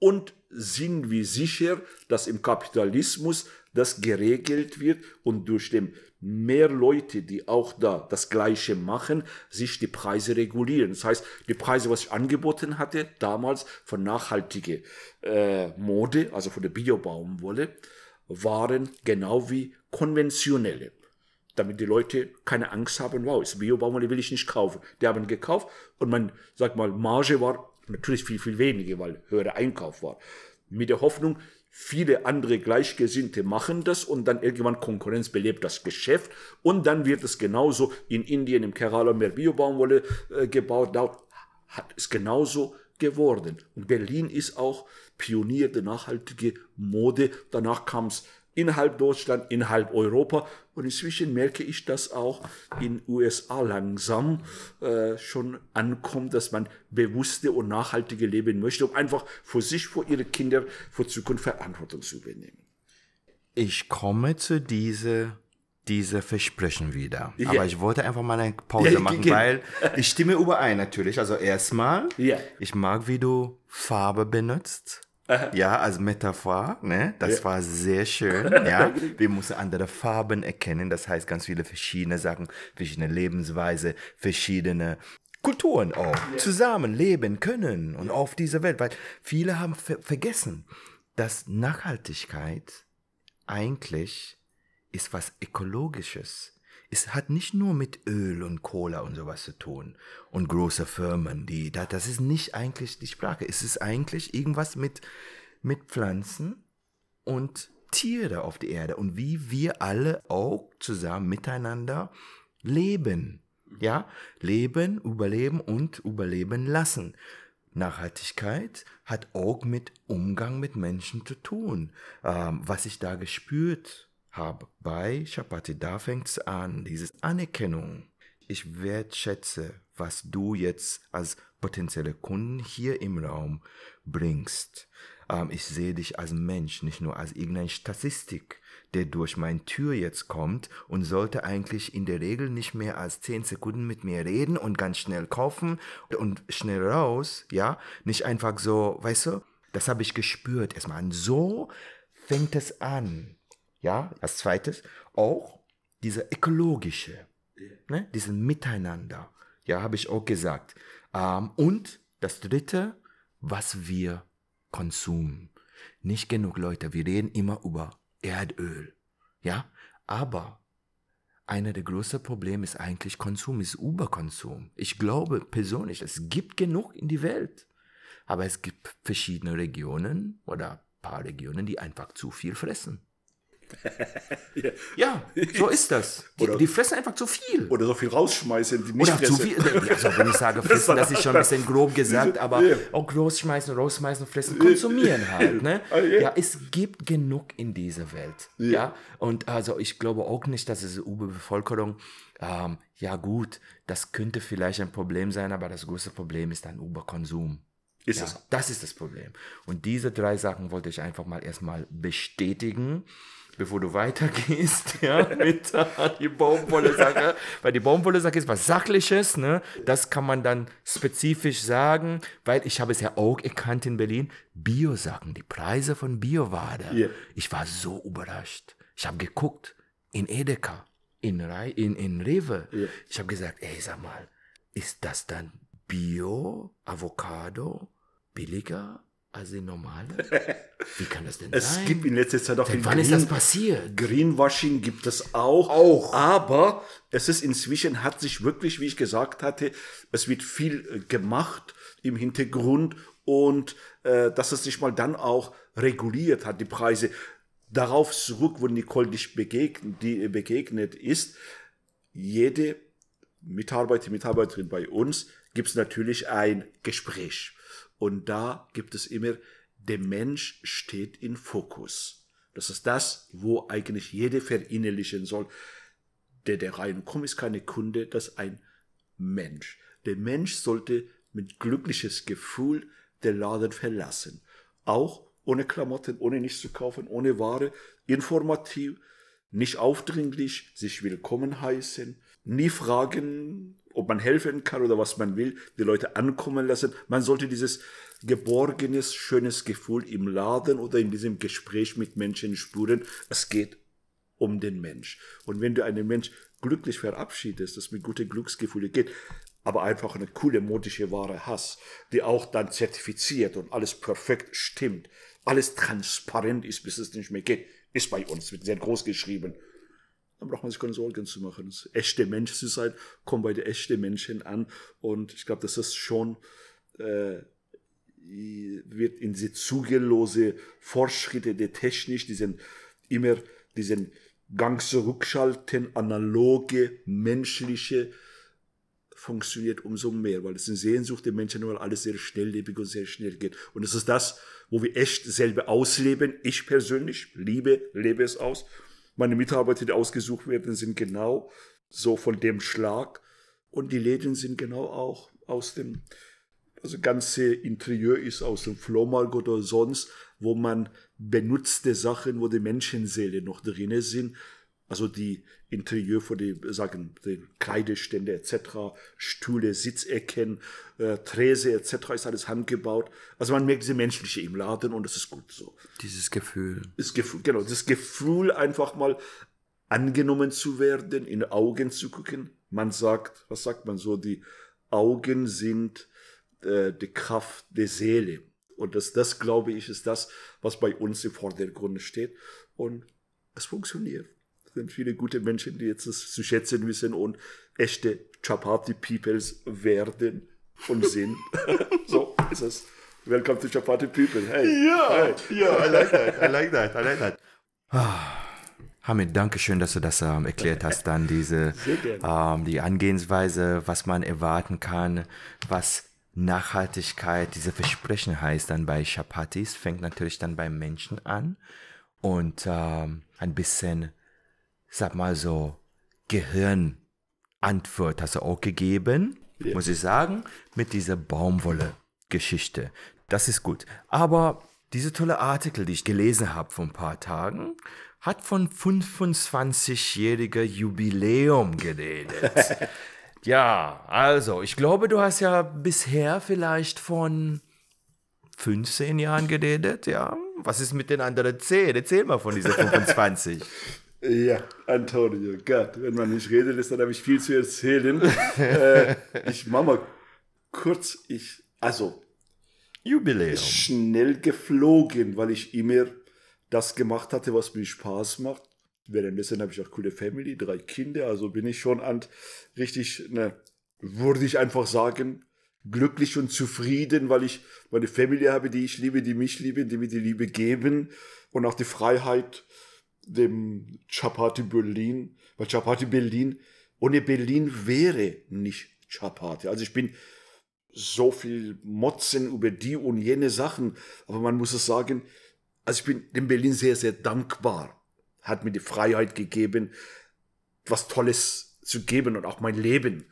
und sind wir sicher, dass im Kapitalismus das geregelt wird und durch dem mehr Leute, die auch da das Gleiche machen, sich die Preise regulieren. Das heißt, die Preise, was ich angeboten hatte, damals von nachhaltige äh, Mode, also von der Biobaumwolle, waren genau wie konventionelle. Damit die Leute keine Angst haben, wow, ist Biobaumwolle will ich nicht kaufen. Die haben gekauft und mein, sag mal, Marge war natürlich viel, viel weniger, weil höherer Einkauf war. Mit der Hoffnung, viele andere Gleichgesinnte machen das und dann irgendwann Konkurrenz belebt das Geschäft und dann wird es genauso in Indien im Kerala mehr Biobaumwolle äh, gebaut. Dort hat es genauso geworden. Und Berlin ist auch Pionier der nachhaltigen Mode. Danach kam es innerhalb Deutschland, innerhalb Europa. Und inzwischen merke ich, dass auch in USA langsam äh, schon ankommt, dass man bewusste und nachhaltige leben möchte, um einfach für sich, für ihre Kinder, für Zukunft Verantwortung zu übernehmen. Ich komme zu dieser diese Versprechen wieder. Ja. Aber ich wollte einfach mal eine Pause ja, machen, ja. weil ich stimme überein natürlich. Also erstmal, ich mag, wie du Farbe benutzt. Ja, als Metaphor, ne? Das ja. war sehr schön, ja. Wir mussten andere Farben erkennen, das heißt ganz viele verschiedene Sachen, verschiedene Lebensweise, verschiedene Kulturen auch yeah. zusammen leben können und auf dieser Welt, weil viele haben ver vergessen, dass Nachhaltigkeit eigentlich ist was Ökologisches es hat nicht nur mit Öl und Cola und sowas zu tun und große Firmen, die da, das ist nicht eigentlich die Sprache. Es ist eigentlich irgendwas mit, mit Pflanzen und Tiere auf der Erde und wie wir alle auch zusammen miteinander leben. Ja, leben, überleben und überleben lassen. Nachhaltigkeit hat auch mit Umgang mit Menschen zu tun. Ähm, was ich da gespürt habe habe. Bei Chapati, da fängt es an, diese Anerkennung. Ich wertschätze, was du jetzt als potenzielle Kunden hier im Raum bringst. Ähm, ich sehe dich als Mensch, nicht nur als irgendeine Statistik, der durch meine Tür jetzt kommt und sollte eigentlich in der Regel nicht mehr als 10 Sekunden mit mir reden und ganz schnell kaufen und schnell raus, ja, nicht einfach so, weißt du, das habe ich gespürt erstmal. Und so fängt es an. Ja, als zweites auch diese ökologische, ne, diesen Miteinander. Ja, habe ich auch gesagt. Ähm, und das dritte, was wir konsumieren. Nicht genug Leute, wir reden immer über Erdöl. Ja, aber einer der größten Probleme ist eigentlich Konsum, ist Überkonsum. Ich glaube persönlich, es gibt genug in die Welt. Aber es gibt verschiedene Regionen oder ein paar Regionen, die einfach zu viel fressen. ja. ja. so ist das. Die, oder, die, fressen einfach zu viel. Oder so viel rausschmeißen, die nicht oder fressen. Zu viel, also wenn ich sage fressen, das ist schon ein bisschen grob gesagt, aber ja. auch rausschmeißen, rausschmeißen, fressen, konsumieren halt. Ne? Ah, ja, es gibt genug in dieser Welt. Ja. ja. Und also ich glaube auch nicht, dass es Überbevölkerung, ähm, ja gut, das könnte vielleicht ein Problem sein, aber das größte Problem ist dann Überkonsum. Ist ja, das? das ist das Problem. Und diese drei Sachen wollte ich einfach mal erstmal bestätigen bevor du weitergehst, ja, mit die Baumwolle-Sache, weil die Baumwolle-Sache ist was Sachliches, ne, das kann man dann spezifisch sagen, weil ich habe es ja auch erkannt in Berlin, Bio-Sachen, die Preise von Bio-Ware, yeah. ich war so überrascht, ich habe geguckt, in Edeka, in, Re in, in Rewe, yeah. ich habe gesagt, ey, sag mal, ist das dann Bio, Avocado, billiger also normal? Wie kann das denn es sein? Es gibt in letzter Zeit auch in Wann Green, ist das passiert? Greenwashing gibt es auch. Auch. Aber es ist inzwischen, hat sich wirklich, wie ich gesagt hatte, es wird viel äh, gemacht im Hintergrund und äh, dass es sich mal dann auch reguliert hat, die Preise. Darauf zurück, wo Nicole dich begegnet, die, äh, begegnet ist, jede Mitarbeiter, Mitarbeiterin bei uns gibt es natürlich ein Gespräch. Und da gibt es immer, der Mensch steht im Fokus. Das ist das, wo eigentlich jeder verinnerlichen soll. Der, der reinkommt, ist keine Kunde, das ist ein Mensch. Der Mensch sollte mit glückliches Gefühl den Laden verlassen. Auch ohne Klamotten, ohne nichts zu kaufen, ohne Ware, informativ, nicht aufdringlich, sich willkommen heißen, nie fragen, ob man helfen kann oder was man will, die Leute ankommen lassen. Man sollte dieses geborgenes, schönes Gefühl im Laden oder in diesem Gespräch mit Menschen spüren. Es geht um den Mensch. Und wenn du einen Mensch glücklich verabschiedest, das mit guten Glücksgefühlen geht, aber einfach eine coole modische Ware hast, die auch dann zertifiziert und alles perfekt stimmt, alles transparent ist, bis es nicht mehr geht, ist bei uns mit sehr groß geschrieben dann braucht man sich keine Sorgen zu machen. Das echte Mensch zu sein, kommt bei den echten Menschen an. Und ich glaube, das ist schon äh, wird in diese zugellose Fortschritte der Technik, diesen immer diesen Gang zurückschalten, analoge, menschliche, funktioniert umso mehr, weil es eine Sehnsucht der Menschen, weil alles sehr schnelllebig und sehr schnell geht. Und es ist das, wo wir echt selber ausleben. Ich persönlich liebe, lebe es aus. Meine Mitarbeiter, die ausgesucht werden, sind genau so von dem Schlag. Und die Läden sind genau auch aus dem, also ganze Interieur ist aus dem Flohmarkt oder sonst, wo man benutzte Sachen, wo die Menschenseele noch drin sind, also die Interieur von den, äh, sagen, den Kreidestände etc., Stühle, Sitzecken, äh, Trese etc. ist alles handgebaut. Also man merkt diese menschliche im Laden und das ist gut so. Dieses Gefühl. Das Gefühl, genau. Das Gefühl einfach mal angenommen zu werden, in Augen zu gucken. Man sagt, was sagt man so, die Augen sind äh, die Kraft der Seele. Und das, das, glaube ich, ist das, was bei uns im Vordergrund steht. Und es funktioniert sind viele gute Menschen, die jetzt das zu schätzen wissen und echte Chapati Peoples werden und sind. so ist es. Welcome to Chapati People. Hey. Ja, hey. ja, I like that. I like that. I like that. Ah, Hamid, danke schön, dass du das ähm, erklärt hast, dann diese ähm, die Angehensweise, was man erwarten kann, was Nachhaltigkeit, diese Versprechen heißt dann bei Chapatis, fängt natürlich dann beim Menschen an und ähm, ein bisschen sag mal so, Gehirnantwort hast du auch gegeben, ja. muss ich sagen, mit dieser Baumwolle-Geschichte. Das ist gut. Aber diese tolle Artikel, die ich gelesen habe vor ein paar Tagen, hat von 25-jähriger Jubiläum geredet. ja, also, ich glaube, du hast ja bisher vielleicht von 15 Jahren geredet, ja. Was ist mit den anderen 10? Erzähl mal von diesen 25. Ja, Antonio, Gott, wenn man nicht redet, ist dann habe ich viel zu erzählen. äh, ich mache mal kurz, ich, also, Jubiläum. Schnell geflogen, weil ich immer das gemacht hatte, was mir Spaß macht. Währenddessen habe ich auch coole Family, drei Kinder, also bin ich schon an richtig, ne, würde ich einfach sagen, glücklich und zufrieden, weil ich meine Familie habe, die ich liebe, die mich lieben, die mir die Liebe geben und auch die Freiheit, dem Chapati Berlin, weil Chapati Berlin, ohne Berlin wäre nicht Chapati. Also ich bin so viel Motzen über die und jene Sachen, aber man muss es sagen, also ich bin dem Berlin sehr, sehr dankbar. Hat mir die Freiheit gegeben, was Tolles zu geben und auch mein Leben.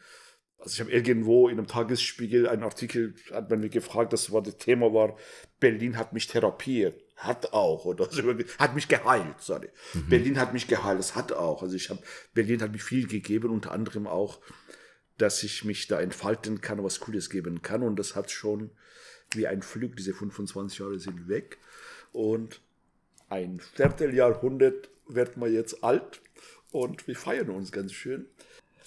Also ich habe irgendwo in einem Tagesspiegel einen Artikel, hat man mich gefragt, das war das Thema war, Berlin hat mich therapiert hat auch oder so, also, hat mich geheilt, sorry. Mhm. Berlin hat mich geheilt, es hat auch. Also ich habe Berlin hat mir viel gegeben, unter anderem auch, dass ich mich da entfalten kann, was Cooles geben kann und das hat schon wie ein Flug, diese 25 Jahre sind weg und ein Vierteljahrhundert wird man jetzt alt und wir feiern uns ganz schön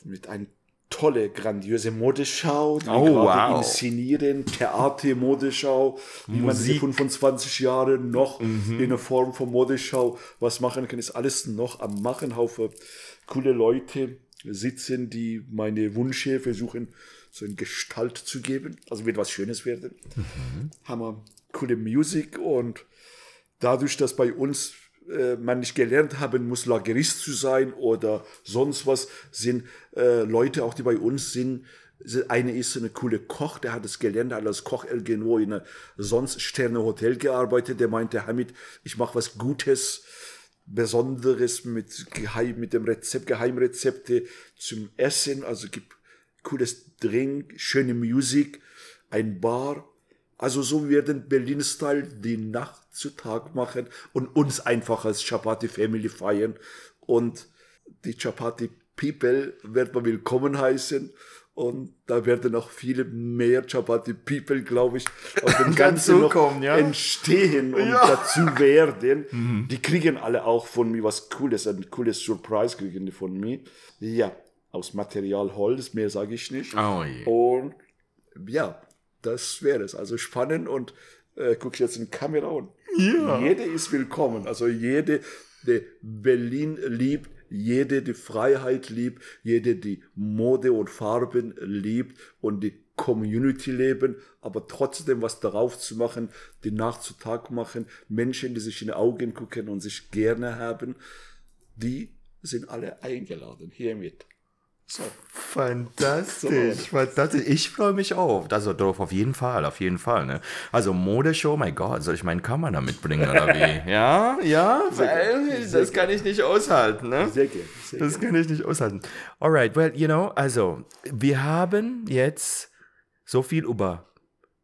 mit einem tolle, grandiöse Modeschau, die oh, wow. inszenieren, Theater, Modeschau, wie man sie 25 Jahre noch mhm. in der Form von Modeschau was machen kann, ist alles noch am Machen. Haufe coole Leute sitzen, die meine Wünsche versuchen, so in Gestalt zu geben. Also wird was Schönes werden. Mhm. wir coole Musik und dadurch, dass bei uns äh, man nicht gelernt haben muss, Lagerist zu sein oder sonst was, sind äh, Leute, auch die bei uns sind. Eine ist eine coole Koch, der hat es gelernt, hat als Koch irgendwo in einem sonst Sterne Hotel gearbeitet. Der meinte, Hamid, ich mache was Gutes, Besonderes mit, geheim, mit dem Rezept, Geheimrezepte zum Essen. Also gibt cooles Drink, schöne Musik, ein Bar also so werden Berlin-Style die Nacht zu Tag machen und uns einfach als Chapati Family feiern. Und die Chapati People wird man willkommen heißen. Und da werden auch viele mehr Chapati People, glaube ich, aus dem Ganzen noch ja? entstehen und ja. dazu werden. Mhm. Die kriegen alle auch von mir was Cooles, ein cooles Surprise kriegen die von mir. Ja, aus Material Holz, mehr sage ich nicht. Oh, yeah. Und ja, das wäre es. Also spannend und äh, guck jetzt in die Kamerun. Yeah. Jede ist willkommen. Also jede, die Berlin liebt, jede, die Freiheit liebt, jede, die Mode und Farben liebt und die Community leben, aber trotzdem was darauf zu machen, die Nacht zu Tag machen, Menschen, die sich in die Augen gucken und sich gerne haben, die sind alle eingeladen hiermit. So. Fantastisch, so. fantastisch. Ich freue mich auf. Also drauf, auf jeden Fall, auf jeden Fall. Ne? Also Modeshow, mein Gott, soll ich meinen Kamera mitbringen oder wie? Ja, ja, weil äh, das kann ich nicht aushalten. Ne? Sehr gerne. Das kann ich nicht aushalten. Alright, well, you know, also wir haben jetzt so viel über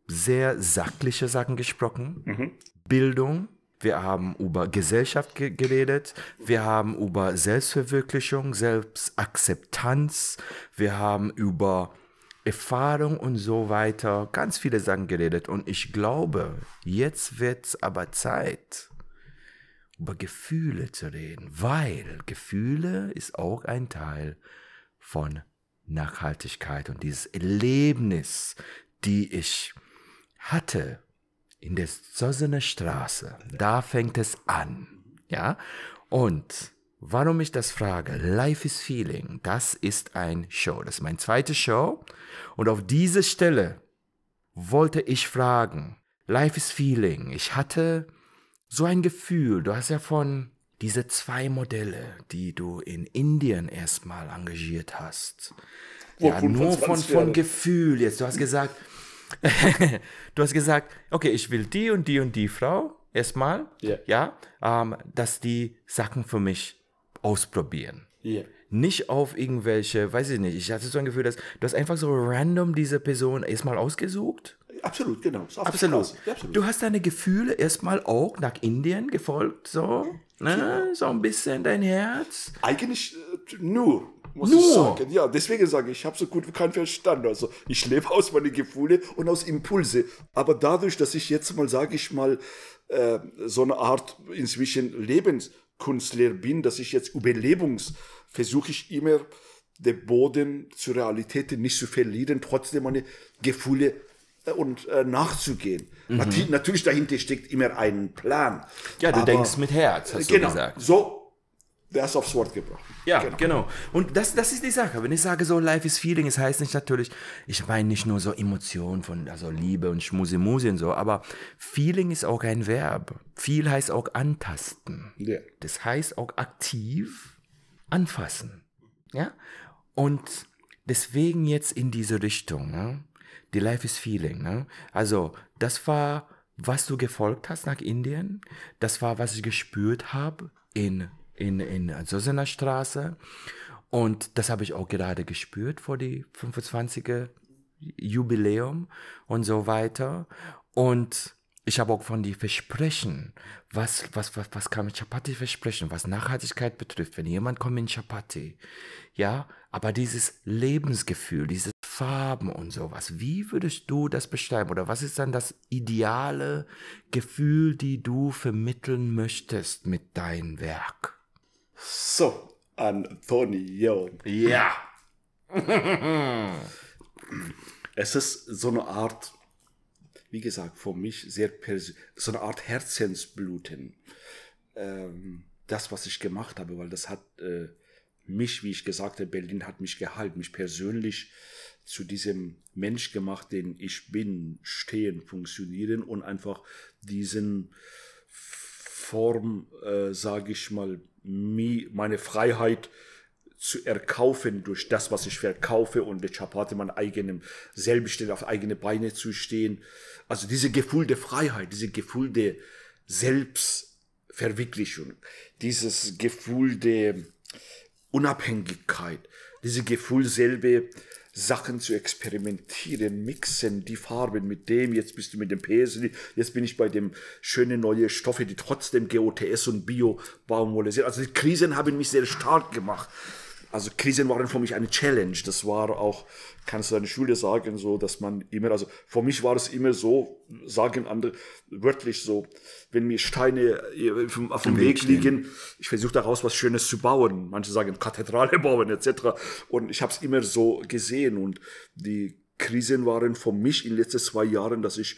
sehr sachliche Sachen gesprochen. Mhm. Bildung, wir haben über Gesellschaft ge geredet, wir haben über Selbstverwirklichung, Selbstakzeptanz, wir haben über Erfahrung und so weiter, ganz viele Sachen geredet. Und ich glaube, jetzt wird es aber Zeit, über Gefühle zu reden, weil Gefühle ist auch ein Teil von Nachhaltigkeit und dieses Erlebnis, die ich hatte in der Zossener Straße. Da fängt es an. Ja? Und warum ich das frage, Life is Feeling, das ist ein Show. Das ist mein zweite Show. Und auf diese Stelle wollte ich fragen, Life is Feeling, ich hatte so ein Gefühl, du hast ja von diese zwei Modelle, die du in Indien erstmal engagiert hast. ja, nur von, von Gefühl jetzt. Du hast gesagt, du hast gesagt, okay, ich will die und die und die Frau erstmal, yeah. ja, ähm, dass die Sachen für mich ausprobieren. Yeah. Nicht auf irgendwelche, weiß ich nicht, ich hatte so ein Gefühl, dass du hast einfach so random diese Person erstmal ausgesucht. Absolut, genau. Absolut. absolut. Du hast deine Gefühle erstmal auch nach Indien gefolgt, so. Ne? Ja. So ein bisschen dein Herz. Eigentlich äh, nur muss Nur. ich sagen. Ja, deswegen sage ich, ich habe so gut wie keinen Verstand. Also ich lebe aus meinen Gefühlen und aus Impulse. Aber dadurch, dass ich jetzt mal, sage ich mal, äh, so eine Art inzwischen Lebenskünstler bin, dass ich jetzt Überlebungs versuche ich immer den Boden zur Realität nicht zu verlieren, trotzdem meine Gefühle äh, und äh, nachzugehen. Mhm. Natürlich dahinter steckt immer ein Plan. Ja, du denkst mit Herz, hast genau, du gesagt. So das aufs Wort gebracht. Ja, genau. genau. Und das, das ist die Sache. Wenn ich sage, so Life is Feeling, es das heißt nicht natürlich, ich meine nicht nur so Emotionen von, also Liebe und Schmusimusi und so, aber Feeling ist auch ein Verb. Feel heißt auch antasten. Ja. Das heißt auch aktiv anfassen. Ja? Und deswegen jetzt in diese Richtung, ne? Die Life is Feeling, ne? Also, das war, was du gefolgt hast nach Indien. Das war, was ich gespürt habe in in, in Sösener Straße. Und das habe ich auch gerade gespürt vor die 25 Jubiläum und so weiter. Und ich habe auch von die Versprechen, was, was, was, was kann mit Chapati versprechen, was Nachhaltigkeit betrifft, wenn jemand kommt in Chapati, ja, aber dieses Lebensgefühl, diese Farben und sowas, wie würdest du das beschreiben oder was ist dann das ideale Gefühl, die du vermitteln möchtest mit deinem Werk? So, Antonio. Ja. es ist so eine Art, wie gesagt, für mich sehr persönlich, so eine Art Herzensbluten. Ähm, das, was ich gemacht habe, weil das hat äh, mich, wie ich gesagt habe, Berlin hat mich gehalten, mich persönlich zu diesem Mensch gemacht, den ich bin, stehen, funktionieren und einfach diesen Form, äh, sage ich mal, meine Freiheit zu erkaufen durch das, was ich verkaufe und ich habe hatte mein eigenem Selbstständig auf eigene Beine zu stehen. Also diese Gefühl der Freiheit, diese Gefühl der Selbstverwirklichung, dieses Gefühl der Unabhängigkeit, diese Gefühl selber Sachen zu experimentieren, mixen, die Farben mit dem, jetzt bist du mit dem Pesel, jetzt bin ich bei dem schönen neuen Stoffe, die trotzdem GOTS und Bio Baumwolle sind. Also die Krisen haben mich sehr stark gemacht also Krisen waren für mich eine Challenge. Das war auch, kannst du deine Schule sagen, so, dass man immer, also für mich war es immer so, sagen andere, wörtlich so, wenn mir Steine äh, auf dem Weg, Weg liegen, ich versuche daraus was Schönes zu bauen. Manche sagen Kathedrale bauen etc. Und ich habe es immer so gesehen und die Krisen waren für mich in den letzten zwei Jahren, dass ich,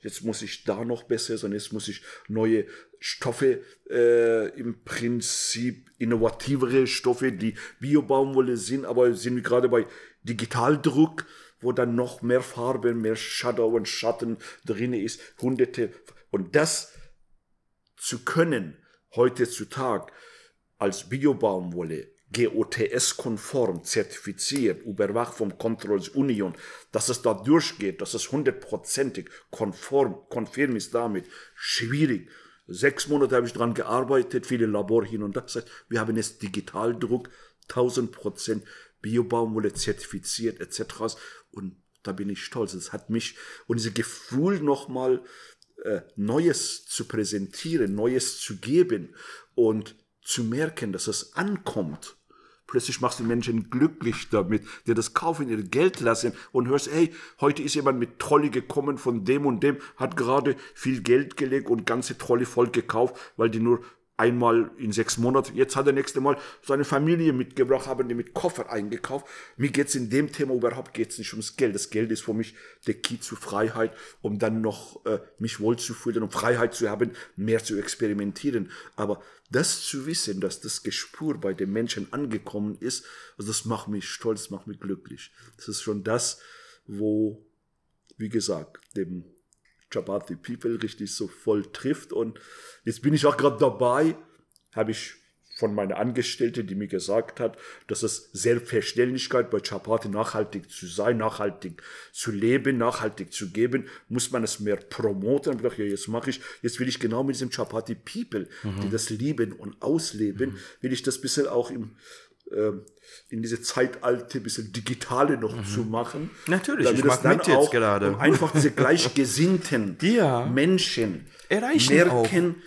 jetzt muss ich da noch besser sein, jetzt muss ich neue Stoffe, äh, im Prinzip innovativere Stoffe, die Biobaumwolle sind, aber sind wir gerade bei Digitaldruck, wo dann noch mehr Farben, mehr Shadow und Schatten drin ist, hunderte. Und das zu können, heute zu Tag, als Biobaumwolle, GOTS-konform zertifiziert, überwacht vom Controls Union, dass es da durchgeht, dass es hundertprozentig konform, konform ist damit, schwierig. Sechs Monate habe ich daran gearbeitet, viele Labor hin und her. Das wir haben jetzt Digitaldruck, 1000% Prozent Biobaumwolle zertifiziert etc. Und da bin ich stolz. Es hat mich und dieses Gefühl nochmal äh, Neues zu präsentieren, Neues zu geben und zu merken, dass es ankommt Plötzlich machst du Menschen glücklich damit, dir das kaufen, ihr Geld lassen und hörst, hey, heute ist jemand mit Trolle gekommen von dem und dem, hat gerade viel Geld gelegt und ganze Trolle voll gekauft, weil die nur einmal in sechs Monaten. Jetzt hat er nächste Mal seine Familie mitgebracht, haben die mit Koffer eingekauft. Mir geht es in dem Thema überhaupt geht's nicht ums Geld. Das Geld ist für mich der Key zur Freiheit, um dann noch äh, mich wohlzufühlen, um Freiheit zu haben, mehr zu experimentieren. Aber das zu wissen, dass das Gespür bei den Menschen angekommen ist, also das macht mich stolz, das macht mich glücklich. Das ist schon das, wo, wie gesagt, dem Chapati People richtig so voll trifft. Und jetzt bin ich auch gerade dabei, habe ich von meiner Angestellten, die mir gesagt hat, dass es Selbstverständlichkeit bei Chapati nachhaltig zu sein, nachhaltig zu leben, nachhaltig zu geben, muss man es mehr promoten. ich dachte, ja, jetzt mache ich, jetzt will ich genau mit diesem Chapati People, mhm. die das lieben und ausleben, mhm. will ich das bisschen auch im ähm, in diese Zeitalte ein bisschen digitale noch mhm. zu machen. Natürlich, damit ich das dann auch, gerade. Um einfach diese gleichgesinnten ja. Menschen Erreichen merken,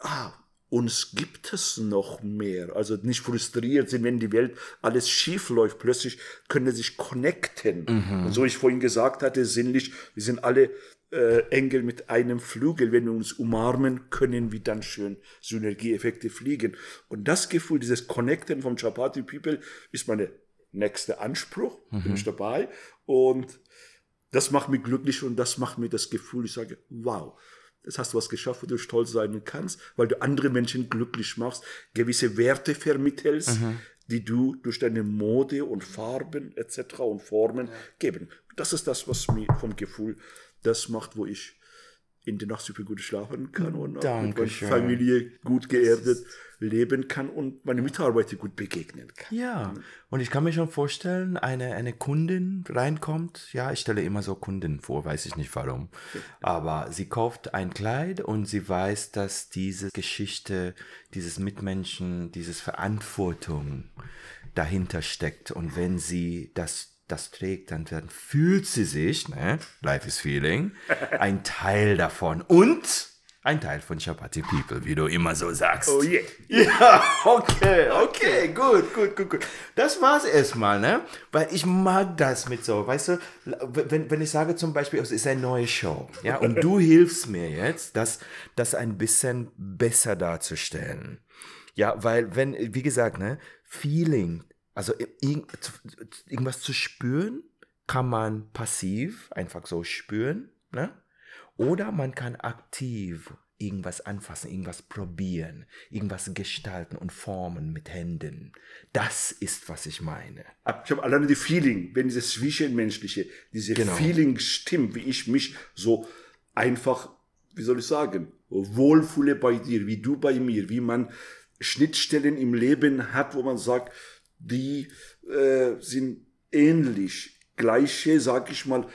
ah, uns gibt es noch mehr. Also nicht frustriert sind, wenn die Welt alles schief läuft. Plötzlich können sie sich connecten. Mhm. Und so ich vorhin gesagt hatte, sinnlich, wir sind alle äh, Engel mit einem Flügel, wenn wir uns umarmen, können wir dann schön Synergieeffekte fliegen. Und das Gefühl, dieses Connecten vom Chapati People ist meine nächste Anspruch, mhm. bin ich dabei. Und das macht mich glücklich und das macht mir das Gefühl, ich sage, wow, das hast du was geschafft, wo du stolz sein kannst, weil du andere Menschen glücklich machst, gewisse Werte vermittelst, mhm. die du durch deine Mode und Farben etc. und Formen ja. geben. Das ist das, was mir vom Gefühl das macht, wo ich in der Nacht super gut schlafen kann und auch mit meiner Familie gut geerdet leben kann und meine Mitarbeiter gut begegnen kann. Ja, und ich kann mir schon vorstellen, eine, eine Kundin reinkommt, ja, ich stelle immer so Kunden vor, weiß ich nicht warum, aber sie kauft ein Kleid und sie weiß, dass diese Geschichte, dieses Mitmenschen, dieses Verantwortung dahinter steckt und wenn sie das das trägt, dann, dann fühlt sie sich, ne? Life is Feeling, ein Teil davon. Und ein Teil von Chapati People, wie du immer so sagst. Oh yeah. Ja, okay, okay, gut, gut, gut, gut. Das war's erstmal, ne? Weil ich mag das mit so, weißt du, wenn, wenn ich sage zum Beispiel, es ist eine neue Show, ja, und du hilfst mir jetzt, das, das ein bisschen besser darzustellen. Ja, weil wenn, wie gesagt, ne, Feeling, also irgendwas zu spüren kann man passiv einfach so spüren, ne? Oder man kann aktiv irgendwas anfassen, irgendwas probieren, irgendwas gestalten und formen mit Händen. Das ist, was ich meine. Ich habe alleine die Feeling, wenn dieses Zwischenmenschliche, diese genau. Feeling stimmt, wie ich mich so einfach, wie soll ich sagen, wohlfühle bei dir, wie du bei mir, wie man Schnittstellen im Leben hat, wo man sagt, die äh, sind ähnlich, gleiche, sag ich mal,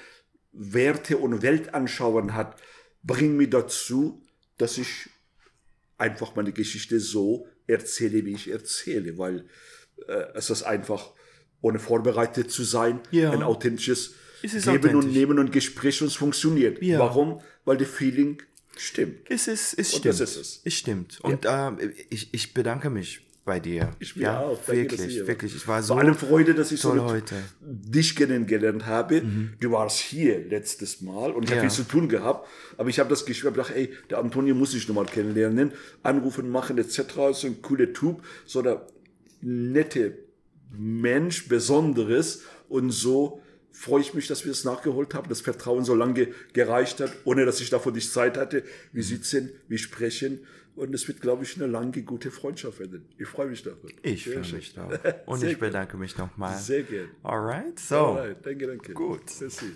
Werte und Weltanschauen hat, bringt mir dazu, dass ich einfach meine Geschichte so erzähle, wie ich erzähle, weil äh, es ist einfach, ohne vorbereitet zu sein, ja. ein authentisches Geben authentisch. und Nehmen und Gespräch und es funktioniert. Ja. Warum? Weil der Feeling stimmt. Es ist, es und stimmt. Das ist es. es stimmt. Und ja. äh, ich, ich bedanke mich bei dir. Ich mir ja, auch. Wirklich, wirklich. Ich war so. Vor allem Freude, dass ich so heute. dich kennengelernt habe. Mhm. Du warst hier letztes Mal und ich ja. habe viel zu tun gehabt. Aber ich habe das Gefühl, ich gedacht, ey, der Antonio muss ich nochmal kennenlernen. Anrufen machen etc. So ein cooler Typ, so der nette Mensch, Besonderes. Und so freue ich mich, dass wir es nachgeholt haben, das Vertrauen so lange gereicht hat, ohne dass ich dafür dich Zeit hatte. Wir sitzen, wir sprechen und es wird, glaube ich, eine lange gute Freundschaft werden. Ich freue mich darauf. Ich freue mich darauf. Und ich bedanke gern. mich nochmal. Sehr gerne. Alright, so. Alright, danke, danke. Gut. Merci.